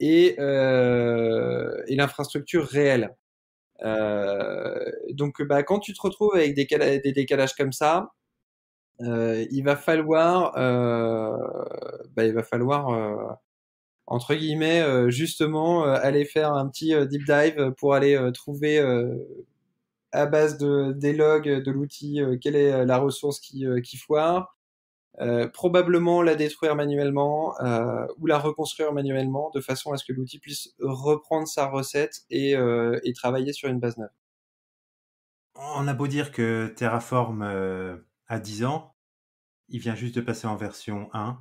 et l'infrastructure réelle. Euh, donc, bah, quand tu te retrouves avec des, décalages comme ça, euh, il va falloir, euh, bah, il va falloir entre guillemets, justement, aller faire un petit deep dive pour aller trouver à base de, des logs de l'outil quelle est la ressource qui, qui foire, euh, probablement la détruire manuellement euh, ou la reconstruire manuellement de façon à ce que l'outil puisse reprendre sa recette et, euh, travailler sur une base neuve. On a beau dire que Terraform a 10 ans, il vient juste de passer en version 1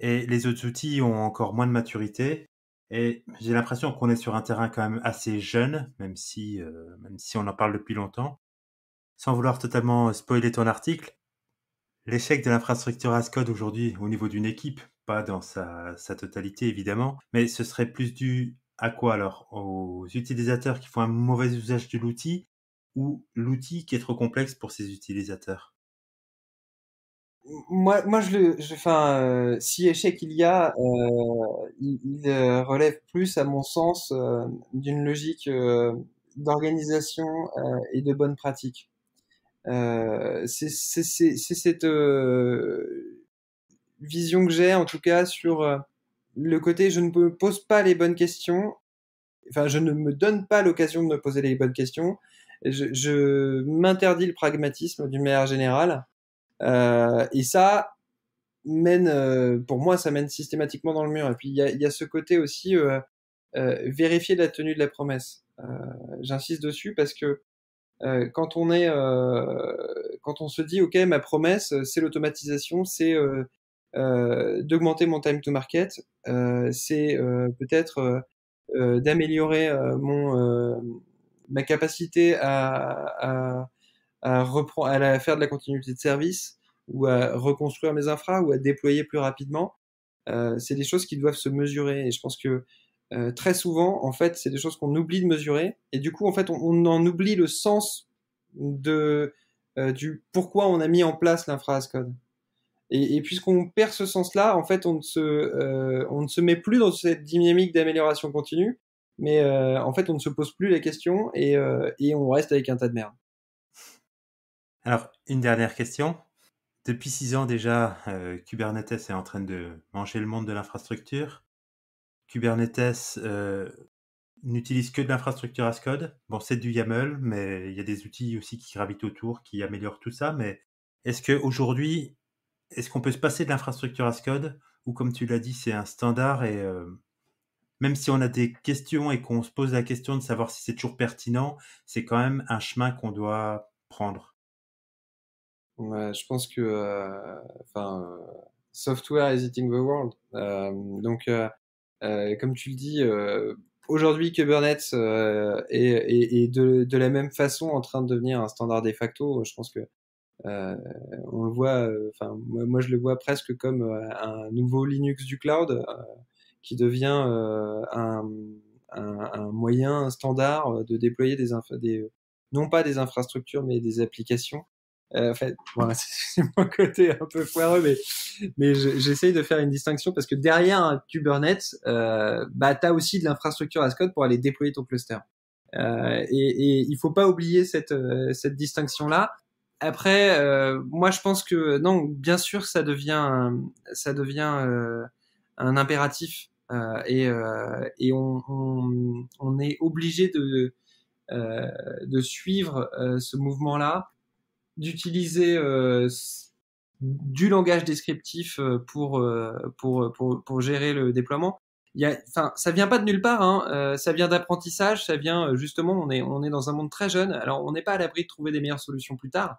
et les autres outils ont encore moins de maturité. Et j'ai l'impression qu'on est sur un terrain quand même assez jeune, même même si on en parle depuis longtemps. Sans vouloir totalement spoiler ton article, L'échec de l'infrastructure Ascode aujourd'hui au niveau d'une équipe, pas dans sa, totalité évidemment, mais ce serait plus dû à quoi alors Aux utilisateurs qui font un mauvais usage de l'outil ou l'outil qui est trop complexe pour ses utilisateurs moi, moi, je le, euh, si échec il y a, euh, il, euh, relève plus, à mon sens, d'une logique d'organisation et de bonne pratique. Euh, c'est cette euh, vision que j'ai en tout cas sur euh, le côté je ne me pose pas les bonnes questions, enfin je ne me donne pas l'occasion de me poser les bonnes questions, je, m'interdis le pragmatisme d'une manière générale, et ça mène, pour moi ça mène systématiquement dans le mur, et puis il y a, ce côté aussi vérifier la tenue de la promesse. J'insiste dessus parce que euh, quand on est, euh, quand on se dit, ok, ma promesse, euh, c'est l'automatisation, c'est d'augmenter mon time to market, c'est peut-être d'améliorer mon ma capacité à, à, reprendre, à faire de la continuité de service ou à reconstruire mes infra ou à déployer plus rapidement. c'est des choses qui doivent se mesurer. Et je pense que euh, très souvent, en fait, c'est des choses qu'on oublie de mesurer. Et du coup, en fait, on, en oublie le sens de, euh, du pourquoi on a mis en place l'infra-code. Et, puisqu'on perd ce sens-là, en fait, euh, on ne, se, met plus dans cette dynamique d'amélioration continue, mais en fait, on ne se pose plus la question et, et on reste avec un tas de merde. Alors, une dernière question. Depuis six ans déjà, Kubernetes est en train de manger le monde de l'infrastructure. Kubernetes euh, n'utilise que de l'infrastructure as code. Bon, c'est du YAML, mais il y a des outils aussi qui gravitent autour, qui améliorent tout ça. Mais est-ce qu'aujourd'hui, est-ce qu'on peut se passer de l'infrastructure as code Ou comme tu l'as dit, c'est un standard et euh, même si on a des questions et qu'on se pose la question de savoir si c'est toujours pertinent, c'est quand même un chemin qu'on doit prendre. je pense que, euh, enfin, software is eating the world. donc euh, comme tu le dis, euh, aujourd'hui Kubernetes euh, est, de, la même façon en train de devenir un standard de facto. Je pense que on le voit, enfin moi, je le vois presque comme un nouveau Linux du cloud qui devient un, moyen standard de déployer des, des, non pas des infrastructures mais des applications euh, en fait, [laughs] c'est mon côté un peu foireux, mais, mais j'essaye de faire une distinction parce que derrière un Kubernetes, euh, bah, tu as aussi de l'infrastructure as code pour aller déployer ton cluster. Euh, et, et, il faut pas oublier cette, euh, cette distinction-là. Après, euh, moi, je pense que non, bien sûr, ça devient un, ça devient un impératif et, et on, on, est obligé de de suivre ce mouvement-là d'utiliser euh, du langage descriptif euh, pour, euh, pour, pour, pour gérer le déploiement. Il y a, enfin, ça vient pas de nulle part, hein. ça vient d'apprentissage, ça vient justement, on est, on est dans un monde très jeune, alors on n'est pas à l'abri de trouver des meilleures solutions plus tard.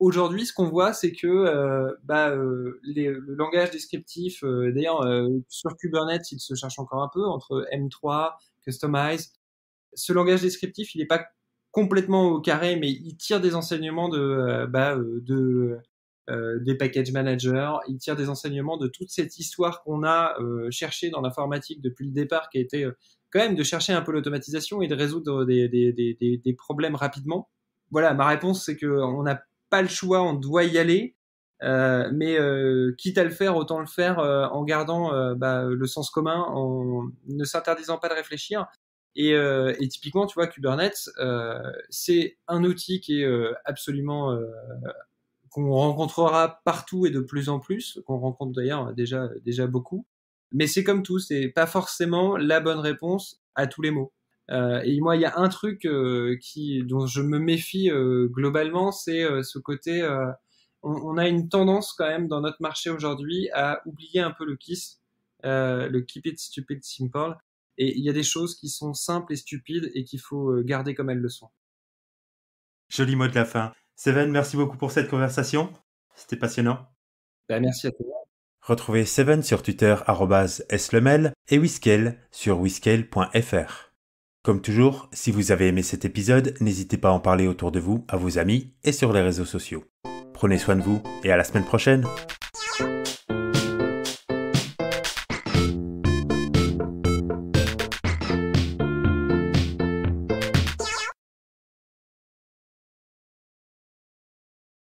Aujourd'hui, ce qu'on voit, c'est que bah, les, le langage descriptif, d'ailleurs sur Kubernetes, il se cherche encore un peu entre M3, Customize. Ce langage descriptif, il n'est pas complètement au carré, mais il tire des enseignements de, euh, bah, euh, euh, des package managers, il tire des enseignements de toute cette histoire qu'on a cherchée dans l'informatique depuis le départ, qui a était quand même de chercher un peu l'automatisation et de résoudre des, problèmes rapidement. Voilà, ma réponse, c'est qu'on n'a pas le choix, on doit y aller. mais quitte à le faire, autant le faire en gardant bah, le sens commun, en ne s'interdisant pas de réfléchir. Et, euh, et, typiquement, tu vois, Kubernetes, euh, c'est un outil qui est euh, absolument euh, qu'on rencontrera partout et de plus en plus, qu'on rencontre d'ailleurs déjà déjà beaucoup. Mais c'est comme tout, c'est pas forcément la bonne réponse à tous les mots. Euh, et moi, il y a un truc euh, qui dont je me méfie globalement, c'est ce côté. On, on, a une tendance quand même dans notre marché aujourd'hui à oublier un peu le KISS, le Keep It Stupid Simple et il y a des choses qui sont simples et stupides et qu'il faut euh, garder comme elles le sont. Joli mot de la fin. Seven, merci beaucoup pour cette conversation. C'était passionnant. Bah, merci à toi. Retrouvez Seven sur Twitter @slemel et Whiskel sur whiskel.fr. Comme toujours, si vous avez aimé cet épisode, n'hésitez pas à en parler autour de vous, à vos amis et sur les réseaux sociaux. Prenez soin de vous et à la semaine prochaine.